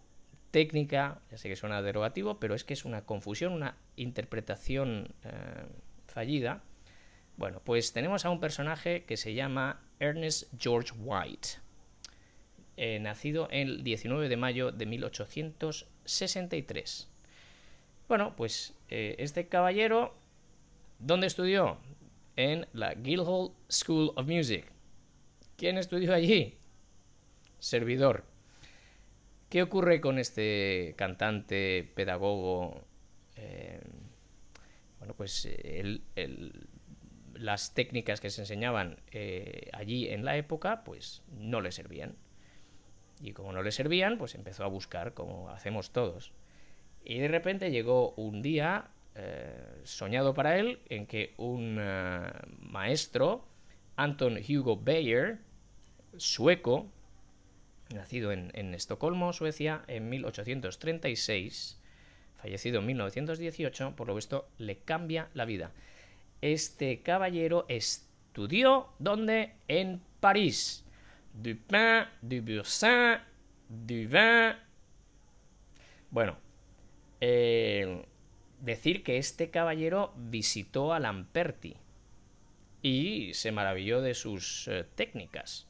técnica? Ya sé que suena derogativo, pero es que es una confusión, una interpretación eh, fallida. Bueno, pues tenemos a un personaje que se llama Ernest George White. Eh, nacido el 19 de mayo de 1863. Bueno, pues eh, este caballero, ¿dónde estudió? En la Guildhall School of Music. ¿Quién estudió allí? Servidor. ¿Qué ocurre con este cantante, pedagogo? Eh, bueno, pues las técnicas que se enseñaban allí en la época, pues no le servían. Y como no le servían, pues empezó a buscar, como hacemos todos. Y de repente llegó un día eh, soñado para él en que un eh, maestro, Anton Hugo Bayer, sueco, nacido en, Estocolmo, Suecia, en 1836, fallecido en 1918, por lo visto le cambia la vida. Este caballero estudió donde en París du pain, du bursin, du vin. Bueno, decir que este caballero visitó a Lamperti y se maravilló de sus eh, técnicas.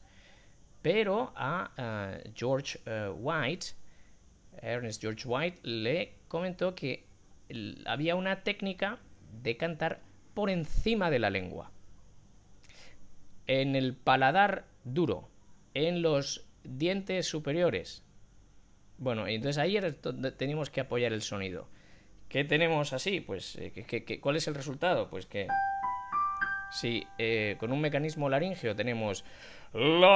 Pero a eh, George eh, White, Ernest George White, le comentó que había una técnica de cantar por encima de la lengua. En el paladar duro, en los dientes superiores. Bueno, entonces ahí tenemos que apoyar el sonido. ¿Qué tenemos así? Pues, eh, ¿qué, cuál es el resultado? Pues que si eh, con un mecanismo laringeo tenemos la,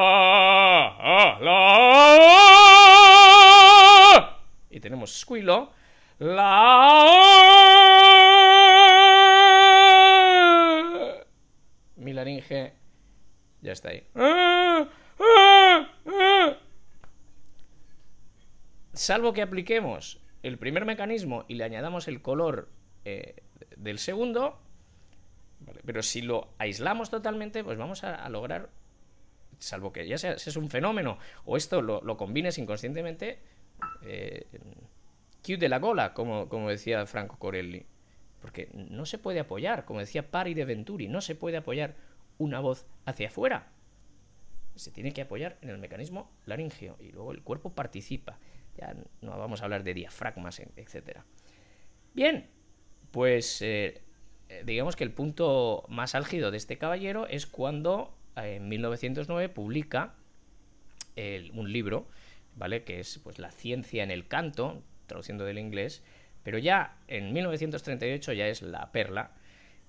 y tenemos squilo, la, mi laringe ya está ahí. Salvo que apliquemos el primer mecanismo y le añadamos el color eh, del segundo, pero si lo aislamos totalmente, pues vamos a, lograr, salvo que ya sea, es un fenómeno o esto lo, combines inconscientemente, eh, de la gola, como, como decía Franco Corelli. Porque no se puede apoyar, como decía Pari de Venturi, no se puede apoyar una voz hacia afuera. Se tiene que apoyar en el mecanismo laringeo y luego el cuerpo participa. Ya no vamos a hablar de diafragmas, eh, etc. Bien, pues eh, eh, digamos que el punto más álgido de este caballero es cuando en 1909 publica un libro, ¿vale? Que es pues, La ciencia en el canto, traduciendo del inglés, pero ya en 1938 ya es La Perla,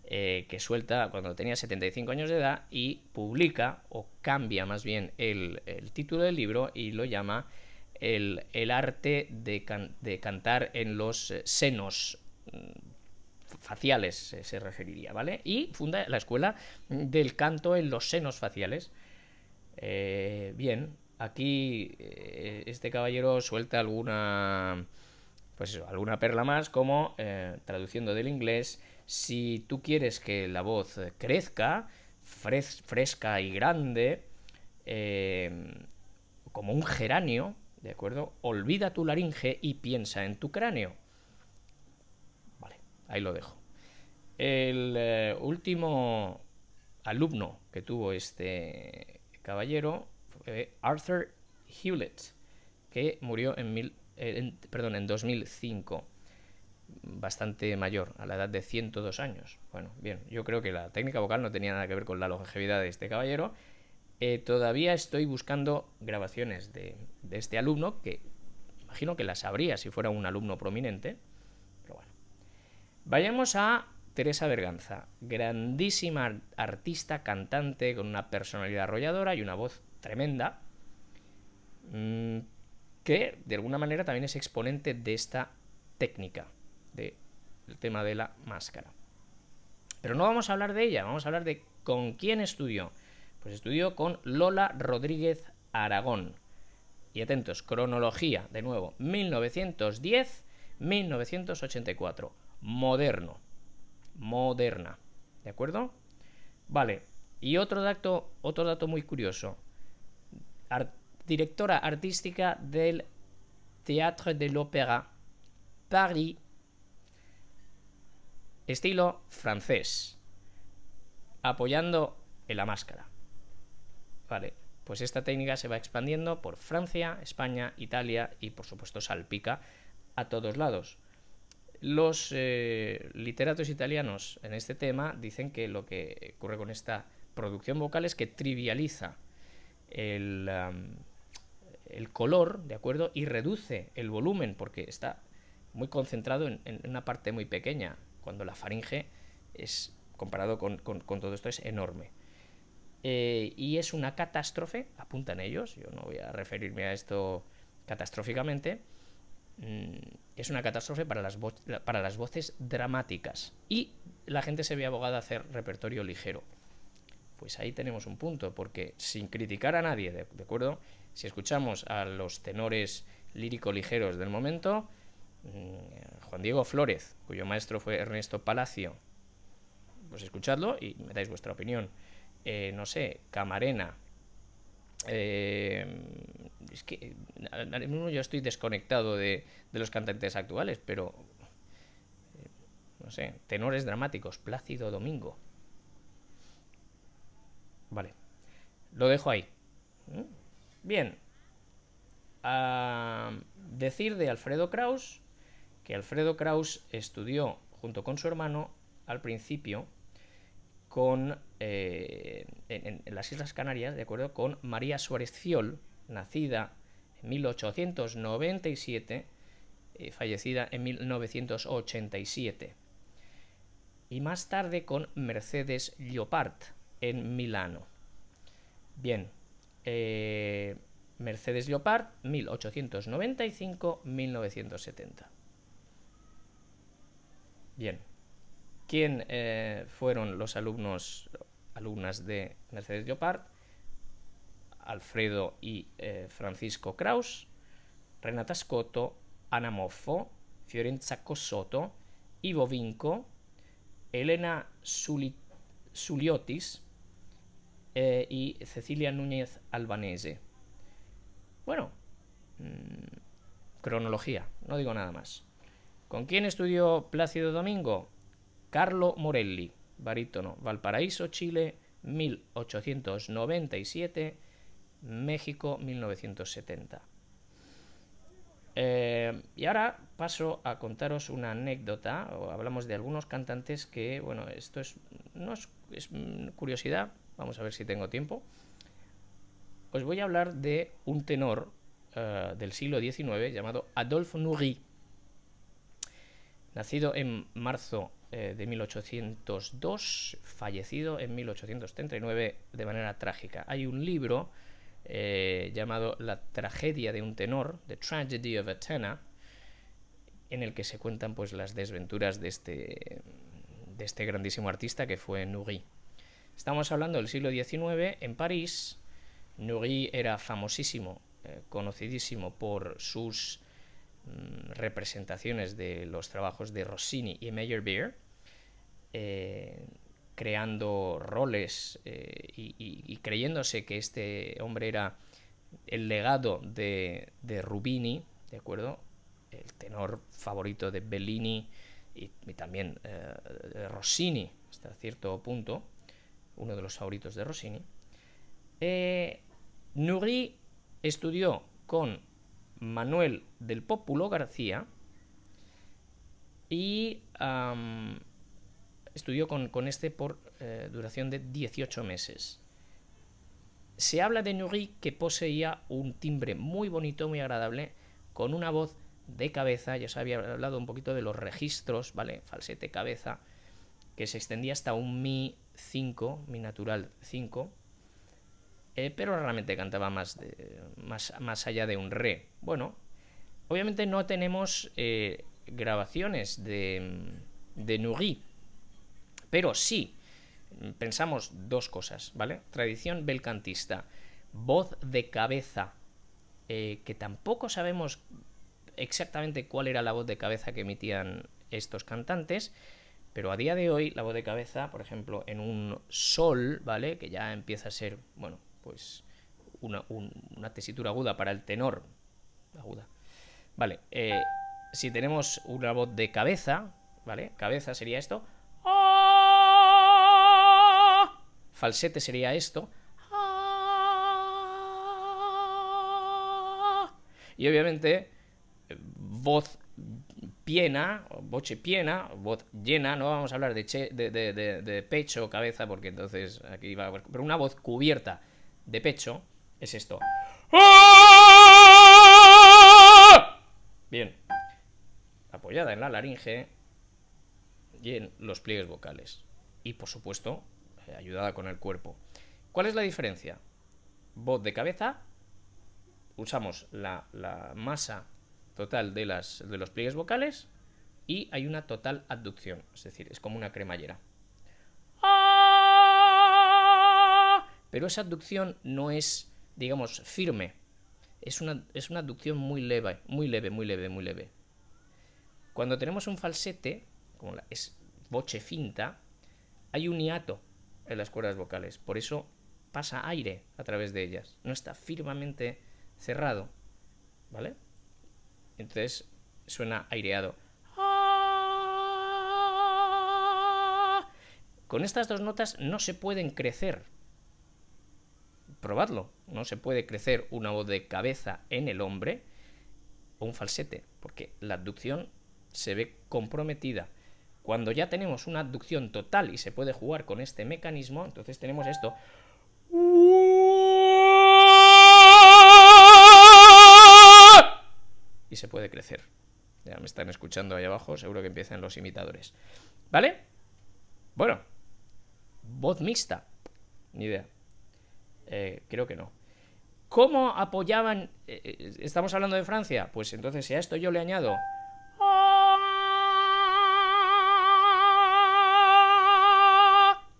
que suelta cuando tenía 75 años de edad y publica, o cambia más bien el título del libro y lo llama el, arte de, cantar en los eh, senos mm, faciales eh, se referiría, ¿vale? Y funda la escuela del canto en los senos faciales. Eh, bien, aquí este caballero suelta alguna, pues alguna perla más, como traduciendo del inglés, si tú quieres que la voz crezca, fresca y grande, como un geranio, ¿de acuerdo? Olvida tu laringe y piensa en tu cráneo. Vale, ahí lo dejo. El eh, último alumno que tuvo este caballero fue Arthur Hewlett, que murió en, mil, eh, perdón, en 2005 bastante mayor, a la edad de 102 años. Bueno, bien, yo creo que la técnica vocal no tenía nada que ver con la longevidad de este caballero, eh, todavía estoy buscando grabaciones de, este alumno, que imagino que las habría si fuera un alumno prominente. Pero bueno. Vayamos a Teresa Berganza, grandísima artista, cantante, con una personalidad arrolladora y una voz tremenda, mm, que de alguna manera también es exponente de esta técnica, del tema de la máscara. Pero no vamos a hablar de ella, vamos a hablar de con quién estudió pues estudió con Lola Rodríguez Aragón. Y atentos, cronología, de nuevo, 1910-1984. Moderno. Moderna. ¿De acuerdo? Vale. Y otro dato, otro dato muy curioso. directora artística del Théâtre de l'Opéra, Paris. Estilo francés. Apoyando en la máscara. Vale, pues esta técnica se va expandiendo por Francia, España, Italia y por supuesto salpica a todos lados. Los eh, literatos italianos en este tema dicen que lo que ocurre con esta producción vocal es que trivializa el, color, ¿de acuerdo? Y reduce el volumen porque está muy concentrado en, una parte muy pequeña, cuando la faringe es, comparado con todo esto, es enorme. Eh, y es una catástrofe, apuntan ellos, yo no voy a referirme a esto catastróficamente, mm, es una catástrofe para las, para las voces dramáticas y la gente se ve abogada a hacer repertorio ligero. Pues ahí tenemos un punto, porque sin criticar a nadie, ¿de, acuerdo? Si escuchamos a los tenores lírico ligeros del momento, mm, Juan Diego Flórez, cuyo maestro fue Ernesto Palacio, pues escuchadlo y me dais vuestra opinión. Eh, no sé, Camarena. Eh, es que yo estoy desconectado de, de los cantantes actuales, pero eh, no sé, tenores dramáticos, Plácido Domingo. Vale, lo dejo ahí. ¿Mm? Bien, a decir de Alfredo Kraus que Alfredo Kraus estudió junto con su hermano al principio con, eh, en, las Islas Canarias, de acuerdo con María Suárez Ciol, nacida en 1897, eh, fallecida en 1987, y más tarde con Mercedes Llopart en Milano. Bien, eh, Mercedes Llopart, 1895-1970. Bien quién eh, fueron los alumnos, alumnas de Mercedes Llopard, Alfredo y eh, Francisco Kraus, Renata Scotto, Ana Moffo, Fiorenza Cosotto, Ivo Vinco, Elena Suli Suliotis eh, y Cecilia Núñez Albanese. Bueno, mm, cronología, no digo nada más. ¿Con quién estudió Plácido Domingo? Carlo Morelli, barítono, Valparaíso, Chile, 1897, México, 1970. Eh, y ahora paso a contaros una anécdota. O hablamos de algunos cantantes que, bueno, esto es, no es, curiosidad. Vamos a ver si tengo tiempo. Os voy a hablar de un tenor eh, del siglo XIX llamado Adolphe Nourri. Nacido en marzo eh, de 1802, fallecido en 1839 de manera trágica. Hay un libro eh, llamado La tragedia de un tenor, The Tragedy of a Tenor, en el que se cuentan pues, las desventuras de este, de este grandísimo artista que fue Noury. Estamos hablando del siglo XIX en París. Noury era famosísimo, eh, conocidísimo por sus Mm, representaciones de los trabajos de Rossini y Meyerbeer, eh, creando roles eh, y, creyéndose que este hombre era el legado de, Rubini, ¿de acuerdo? El tenor favorito de Bellini y, también eh, de Rossini, hasta cierto punto, uno de los favoritos de Rossini. Eh, Nuri estudió con Manuel del Pópulo García y estudió con, este por eh, duración de 18 meses. Se habla de Nuri que poseía un timbre muy bonito, muy agradable, con una voz de cabeza, ya se había hablado un poquito de los registros, ¿vale? Falsete cabeza, que se extendía hasta un Mi 5, Mi natural 5, eh, pero realmente cantaba más, más, más, allá de un re. Bueno, obviamente no tenemos eh, grabaciones de, de Nuri, pero sí pensamos dos cosas, ¿vale? Tradición belcantista, voz de cabeza, eh, que tampoco sabemos exactamente cuál era la voz de cabeza que emitían estos cantantes, pero a día de hoy la voz de cabeza, por ejemplo, en un sol, ¿vale? Que ya empieza a ser, bueno, pues una, tesitura aguda para el tenor. Aguda. Vale, eh, si tenemos una voz de cabeza, ¿vale? Cabeza sería esto. ¡Ah! Falsete sería esto. ¡Ah! Y obviamente, eh, voz piena, boche piena, voz llena, no vamos a hablar de, de, de pecho o cabeza porque entonces aquí va a haber, pero una voz cubierta de pecho es esto. Bien. Apoyada en la laringe y en los pliegues vocales. Y por supuesto, eh, ayudada con el cuerpo. ¿Cuál es la diferencia? Voz de cabeza, usamos la, masa total de, de los pliegues vocales y hay una total abducción, es decir, es como una cremallera. Pero esa adducción no es, digamos, firme. Es una, es una muy leve, muy leve, muy leve, muy leve. Cuando tenemos un falsete, como es boche finta, hay un hiato en las cuerdas vocales. Por eso pasa aire a través de ellas. No está firmemente cerrado. ¿Vale? Entonces suena aireado. Con estas dos notas no se pueden crecer probadlo. No se puede crecer una voz de cabeza en el hombre o un falsete, porque la abducción se ve comprometida. Cuando ya tenemos una adducción total y se puede jugar con este mecanismo, entonces tenemos esto. Y se puede crecer. Ya me están escuchando ahí abajo, seguro que empiezan los imitadores. ¿Vale? Bueno, voz mixta. Ni idea. Eh, creo que no. ¿Cómo apoyaban? Eh, eh, ¿Estamos hablando de Francia? Pues entonces si a esto yo le añado...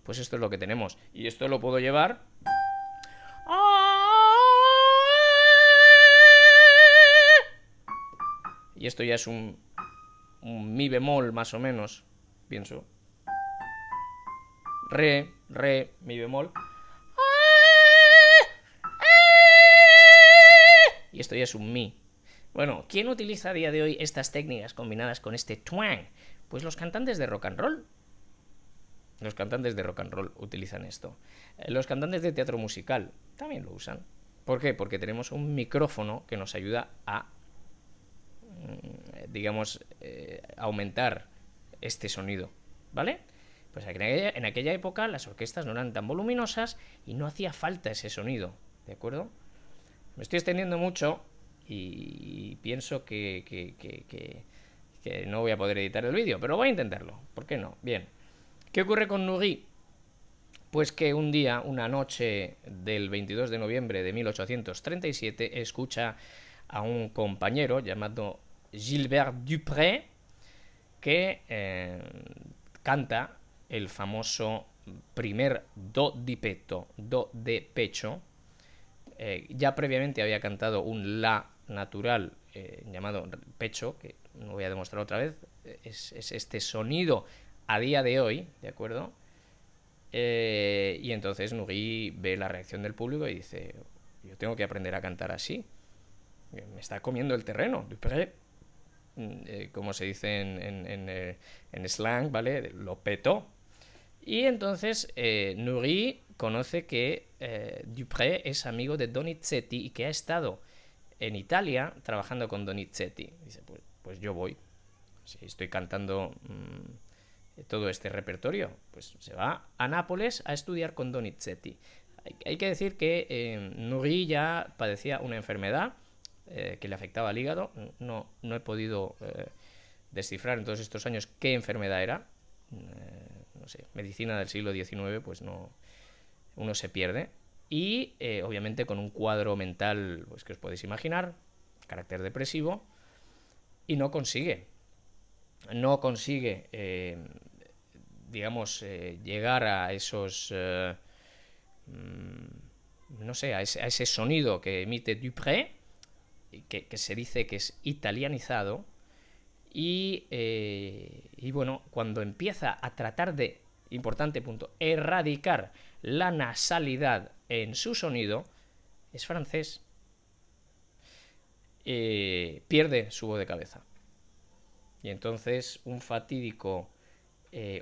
Pues esto es lo que tenemos. Y esto lo puedo llevar... Y esto ya es un, un mi bemol más o menos, pienso. Re, re, mi bemol. esto ya es un mi. Bueno, ¿quién utiliza a día de hoy estas técnicas combinadas con este twang? Pues los cantantes de rock and roll. Los cantantes de rock and roll utilizan esto. Eh, los cantantes de teatro musical también lo usan. ¿Por qué? Porque tenemos un micrófono que nos ayuda a, mm, digamos, eh, aumentar este sonido. ¿Vale? Pues en aquella época las orquestas no eran tan voluminosas y no hacía falta ese sonido. ¿De acuerdo? Me estoy extendiendo mucho y pienso que, no voy a poder editar el vídeo, pero voy a intentarlo. ¿Por qué no? Bien. ¿Qué ocurre con Nuri? Pues que un día, una noche del 22 de noviembre de 1837, escucha a un compañero llamado Gilbert Dupré que eh, canta el famoso primer do di petto, do de pecho, eh, ya previamente había cantado un La natural eh, llamado pecho, que no voy a demostrar otra vez, es, este sonido a día de hoy, ¿de acuerdo? Eh, y entonces Nugui ve la reacción del público y dice, yo tengo que aprender a cantar así, me está comiendo el terreno, mm, como se dice en, slang, ¿vale? Lo petó. Y entonces eh, Nuri conoce que eh, Dupré es amigo de Donizetti y que ha estado en Italia trabajando con Donizetti. Dice, pues, pues yo voy. Si estoy cantando mm, todo este repertorio, pues se va a Nápoles a estudiar con Donizetti. Hay, que decir que eh, Nuri ya padecía una enfermedad eh, que le afectaba al hígado. No, no he podido descifrar en todos estos años qué enfermedad era. no sé, medicina del siglo XIX, pues no, uno se pierde. Y eh, obviamente con un cuadro mental, pues que os podéis imaginar, carácter depresivo, y no consigue. No consigue, eh, digamos, eh, llegar a esos. Mm, no sé, a ese, sonido que emite Dupré, que, que se dice que es italianizado. Y, y bueno, cuando empieza a tratar de, importante punto, erradicar la nasalidad en su sonido, es francés. Eh, pierde su voz de cabeza. Y entonces un fatídico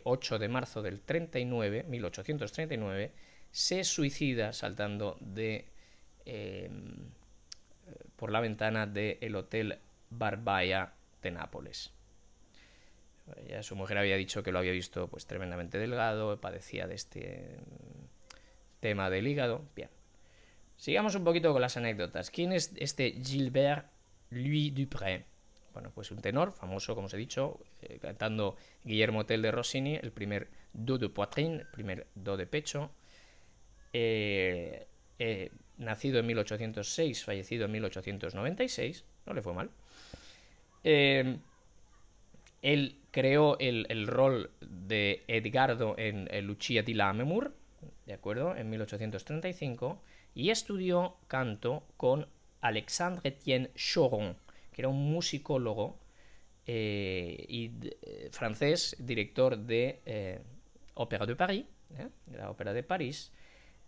8 eh, de marzo del 39, 1839, se suicida saltando de, em, por la ventana del Hotel Barbaya de Nápoles su mujer había dicho que lo había visto pues tremendamente delgado, padecía de este tema del hígado. Bien. Sigamos un poquito con las anécdotas. ¿Quién es este Gilbert Louis Dupré? Bueno, pues un tenor famoso, como os he dicho, eh, cantando Guillermo Tell de Rossini, el primer do de poitrine, el primer do de pecho. Eh, eh, nacido en 1806, fallecido en 1896, no le fue mal. Eh, él creó el, el rol de Edgardo en, en Lucia di Lammermoor, ¿de acuerdo? En 1835, y estudió canto con Alexandre Etienne Choron, que era un musicólogo eh, y, eh, francés, director de Ópera eh, de París, la Ópera de París,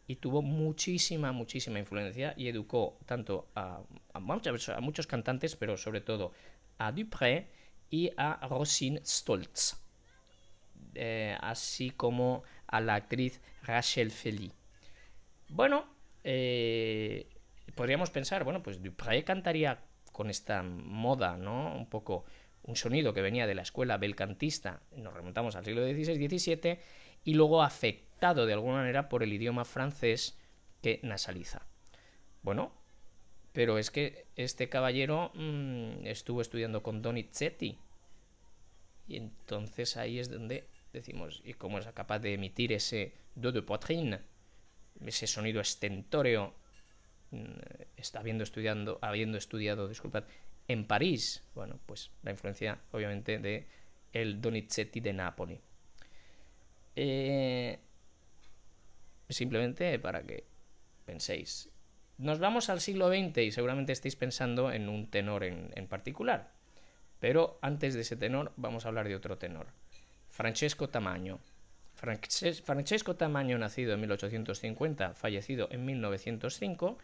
y tuvo muchísima, muchísima influencia y educó tanto a, a, muchos, a muchos cantantes, pero sobre todo a Dupré, y a Rosin Stoltz, eh, así como a la actriz Rachel Feli. Bueno, eh, podríamos pensar, bueno, pues Dupré cantaría con esta moda, ¿no? Un poco un sonido que venía de la escuela belcantista, nos remontamos al siglo XVI-XVII, y luego afectado de alguna manera por el idioma francés que nasaliza. Bueno, pero es que este caballero mm, estuvo estudiando con Donizetti. Y entonces ahí es donde decimos, ¿y cómo es capaz de emitir ese do de poitrine? Ese sonido estentóreo. Mm, está habiendo estudiando, habiendo estudiado, disculpad, en París. Bueno, pues la influencia, obviamente, de el Donizetti de Napoli. Eh, simplemente para que penséis nos vamos al siglo XX y seguramente estáis pensando en un tenor en, particular. Pero antes de ese tenor vamos a hablar de otro tenor. Francesco Tamaño. Francesco Tamaño, nacido en 1850, fallecido en 1905,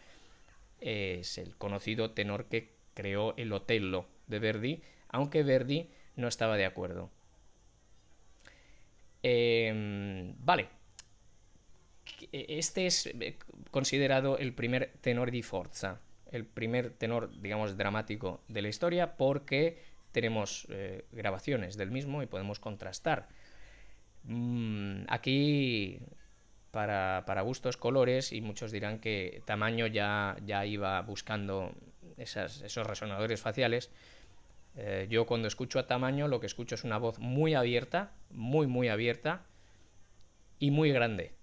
es el conocido tenor que creó el Otello de Verdi, aunque Verdi no estaba de acuerdo. Em, vale, e, este es eh, considerado el primer tenor di forza, el primer tenor, digamos, dramático de la historia, porque tenemos eh, grabaciones del mismo y podemos contrastar. Mm, aquí, para, gustos, colores, y muchos dirán que tamaño ya, ya iba buscando esos resonadores faciales. Eh, yo cuando escucho a tamaño lo que escucho es una voz muy abierta, muy, muy abierta y muy grande.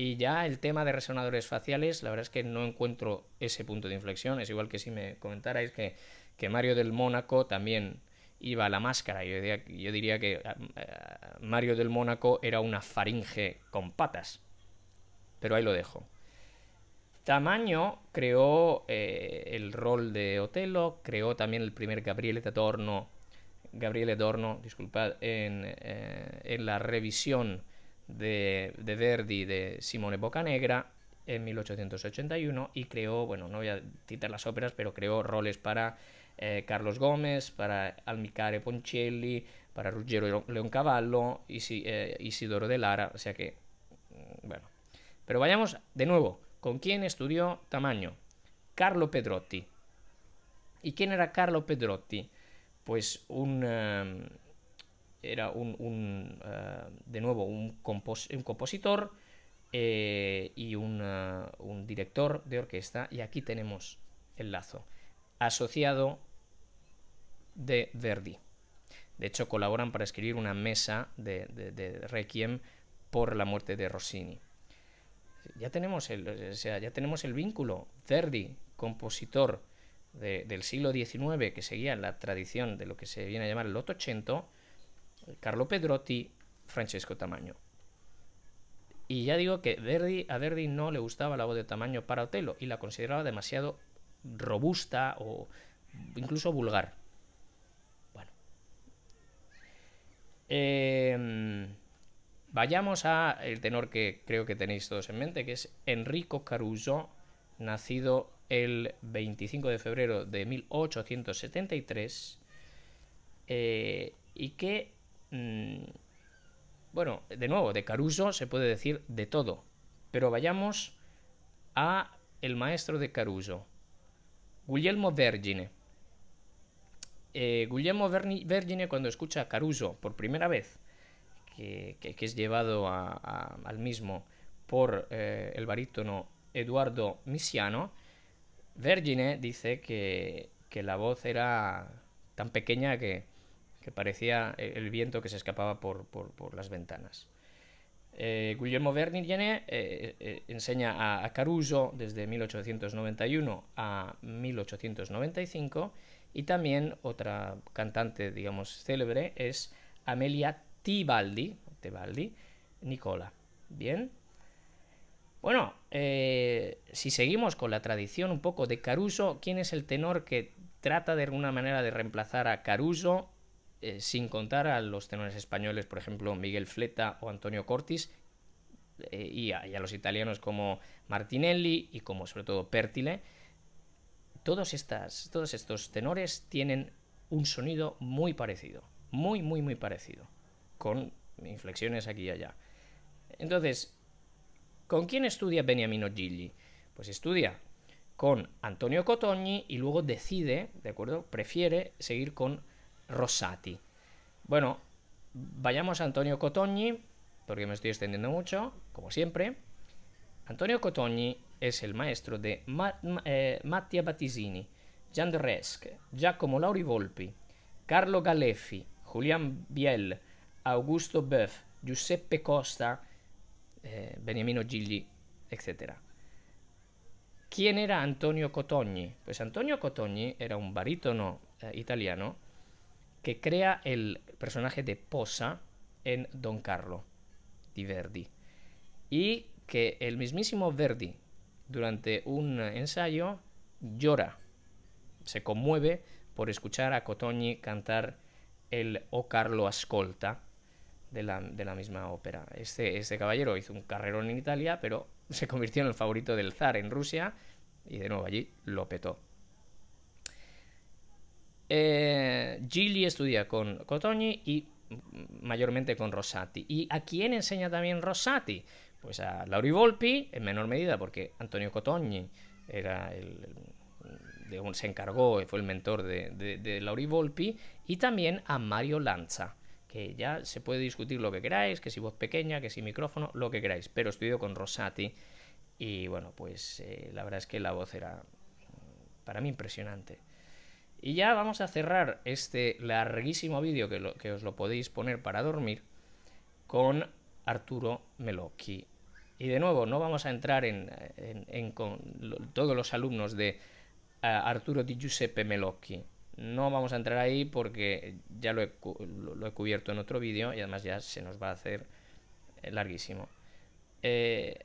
Y ya el tema de resonadores faciales, la verdad es que no encuentro ese punto de inflexión. Es igual que si me comentarais que, que Mario del Mónaco también iba a la máscara. Yo diría, que ah, ah, Mario del Mónaco era una faringe con patas. Pero ahí lo dejo. Tamaño creó eh, el rol de Otelo, creó también el primer Gabriel Edorno Gabriele disculpad, en, eh, en la revisión de, Verdi de Simone Boccanegra en 1881 y creó, bueno, no voy a citar las óperas, pero creó roles para eh, Carlos Gómez, para Almicare Poncelli, para Ruggero Leoncavallo, y eh, Isidoro de Lara, o sea que, mm, bueno. Pero vayamos de nuevo, ¿con quién estudió Tamaño? Carlo Pedrotti. ¿Y quién era Carlo Pedrotti? Pues un... Eh, era un, eh, de nuevo, un, compositor eh, y un, eh, un director de orquesta. Y aquí tenemos el lazo asociado de Verdi. De hecho, colaboran para escribir una mesa de, Requiem por la muerte de Rossini. Ya tenemos el, ya tenemos el vínculo. Verdi, compositor del siglo XIX, que seguía la tradición de lo que se viene a llamar el 880 Carlo Pedrotti, Francesco Tamaño. Y ya digo que Verdi, a Verdi no le gustaba la voz de Tamaño para Otelo y la consideraba demasiado robusta o incluso vulgar. Bueno. Em, vayamos a el tenor que creo que tenéis todos en mente, que es Enrico Caruso, nacido el 25 de febrero de 1873, eh, y que Mm, bueno, de nuevo, de Caruso se puede decir de todo, pero vayamos a el maestro de Caruso, Guglielmo Vergine. Eh, Guglielmo Vergine cuando escucha a Caruso por primera vez, que, es llevado al mismo por eh, el barítono Eduardo Misiano, Vergine dice que la voz era tan pequeña que que parecía el viento que se escapaba por, las ventanas. Eh, Guillermo Guillermo Bernigene eh, eh, enseña a, Caruso desde 1891 a 1895 y también otra cantante, digamos, célebre es Amelia Tibaldi, Tibaldi Nicola. Bien. Bueno, si seguimos con la tradición un poco de Caruso, ¿quién es el tenor que trata de alguna manera de reemplazar a Caruso eh, sin contar a los tenores españoles, por ejemplo, Miguel Fleta o Antonio Cortis, eh, y, a, los italianos como Martinelli y como sobre todo Pertile, todos, estos tenores tienen un sonido muy parecido, muy, muy, muy parecido, con inflexiones aquí y allá. Entonces, ¿con quién estudia Beniamino Gigli? Pues estudia con Antonio Cotogni y luego decide, ¿de acuerdo? Prefiere seguir con Rosati. Bueno, vayamos a Antonio Cotogni, porque me estoy extendiendo mucho, como siempre. Antonio Cotogni es el maestro de Ma Ma eh, Mattia Battisini, Gian de Resc, Giacomo Lauri Volpi, Carlo Galeffi, Julian Biel, Augusto Boeuf, Giuseppe Costa, eh, Beniamino Gigli, etc. ¿Quién era Antonio Cotogni? Pues Antonio Cotogni era un barítono eh, italiano que crea el personaje de Posa en Don Carlo di Verdi. Y que el mismísimo Verdi, durante un ensayo, llora, se conmueve por escuchar a Cotogni cantar el O Carlo Ascolta de la, misma ópera. Este, este caballero hizo un carrerón en Italia, pero se convirtió en el favorito del zar en Rusia y de nuevo allí lo petó. Eh, estudia con Cotoni y mayormente con Rosati. ¿Y a quién enseña también Rosati? Pues a Lauri Volpi, en menor medida, porque Antonio Cotogni era el, se encargó, fue el mentor de, Lauri Volpi, y también a Mario Lanza, que ya se puede discutir lo que queráis, que si voz pequeña, que si micrófono, lo que queráis, pero estudió con Rosati y bueno, pues eh, la verdad es que la voz era mm, para mí impresionante. Y ya vamos a cerrar este larguísimo vídeo que, os lo podéis poner para dormir con Arturo Melocchi. Y de nuevo, no vamos a entrar en, con todos los alumnos de eh, Arturo Di Giuseppe Melocchi. No vamos a entrar ahí porque ya lo he, cubierto en otro vídeo y además ya se nos va a hacer eh, larguísimo. Eh,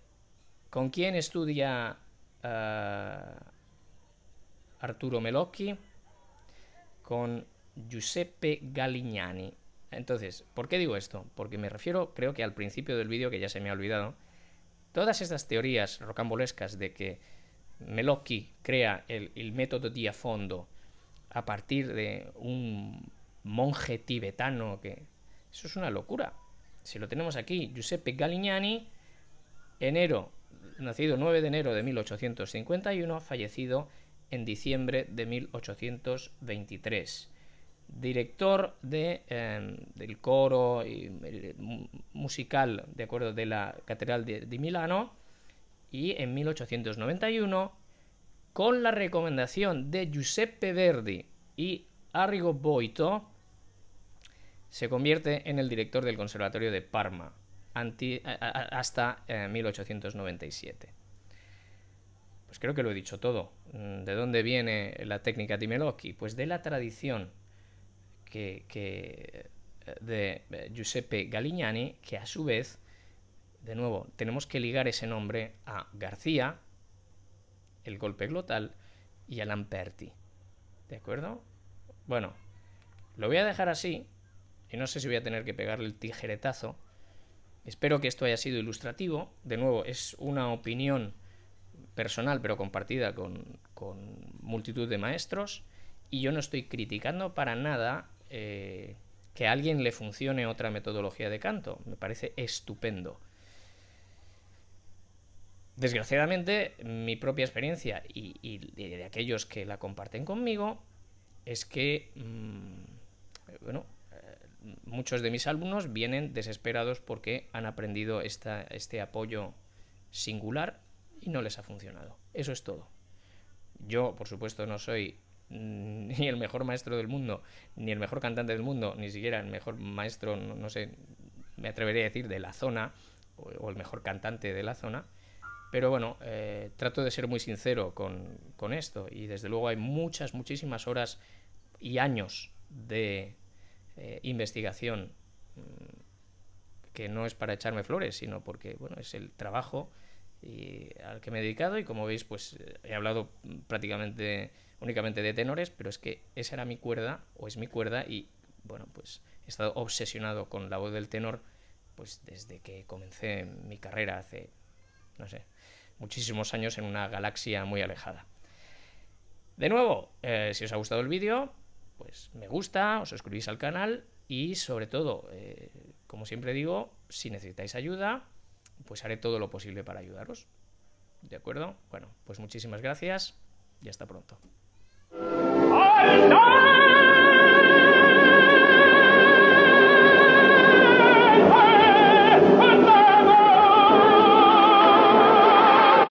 ¿Con quién estudia Arturo Melocchi? con Giuseppe Galignani. Entonces, ¿por qué digo esto? Porque me refiero, creo que al principio del vídeo, que ya se me ha olvidado, todas estas teorías rocambolescas de que Melocchi crea el, método diafondo a partir de un monje tibetano que... Eso es una locura. Si lo tenemos aquí, Giuseppe Galignani, enero, nacido 9 de enero de 1851, fallecido en diciembre de 1823. Director eh, del coro y, eh, musical de acuerdo de la Catedral de, Milano y en 1891, con la recomendación de Giuseppe Verdi y Arrigo Boito, se convierte en el director del Conservatorio de Parma hasta 1897. Eh, pues creo que lo he dicho todo. Mm, ¿De dónde viene la técnica timeloki Pues de la tradición que, eh, de eh, Giuseppe Galignani, que a su vez, de nuevo, tenemos que ligar ese nombre a García, el golpe glotal, y a Lamperti. ¿De acuerdo? Bueno, lo voy a dejar así, y no sé si voy a tener que pegarle el tijeretazo. Espero que esto haya sido ilustrativo. De nuevo, es una opinión personal, pero compartida con, multitud de maestros, y yo no estoy criticando para nada eh, que a alguien le funcione otra metodología de canto. Me parece estupendo. Desgraciadamente, mi propia experiencia y, de aquellos que la comparten conmigo es que, mm, eh, muchos de mis alumnos vienen desesperados porque han aprendido este apoyo singular y no les ha funcionado. Eso es todo. Yo, por supuesto, no soy ni el mejor maestro del mundo, ni el mejor cantante del mundo, ni siquiera el mejor maestro, no, sé, me atrevería a decir, de la zona, o, el mejor cantante de la zona. Pero bueno, eh, trato de ser muy sincero con, con esto y desde luego hay muchas, muchísimas horas y años de eh, investigación mm, que no es para echarme flores, sino porque bueno, es el trabajo al que me he dedicado y como veis pues eh, he hablado prácticamente únicamente de tenores, pero es que esa era mi cuerda o es mi cuerda y bueno pues he estado obsesionado con la voz del tenor pues desde que comencé mi carrera hace no sé muchísimos años en una galaxia muy alejada. De nuevo, eh, si os ha gustado el vídeo, pues me gusta, os suscribís al canal y sobre todo, eh, como siempre digo, si necesitáis ayuda, pues haré todo lo posible para ayudaros. ¿De acuerdo? Bueno, pues muchísimas gracias y hasta pronto.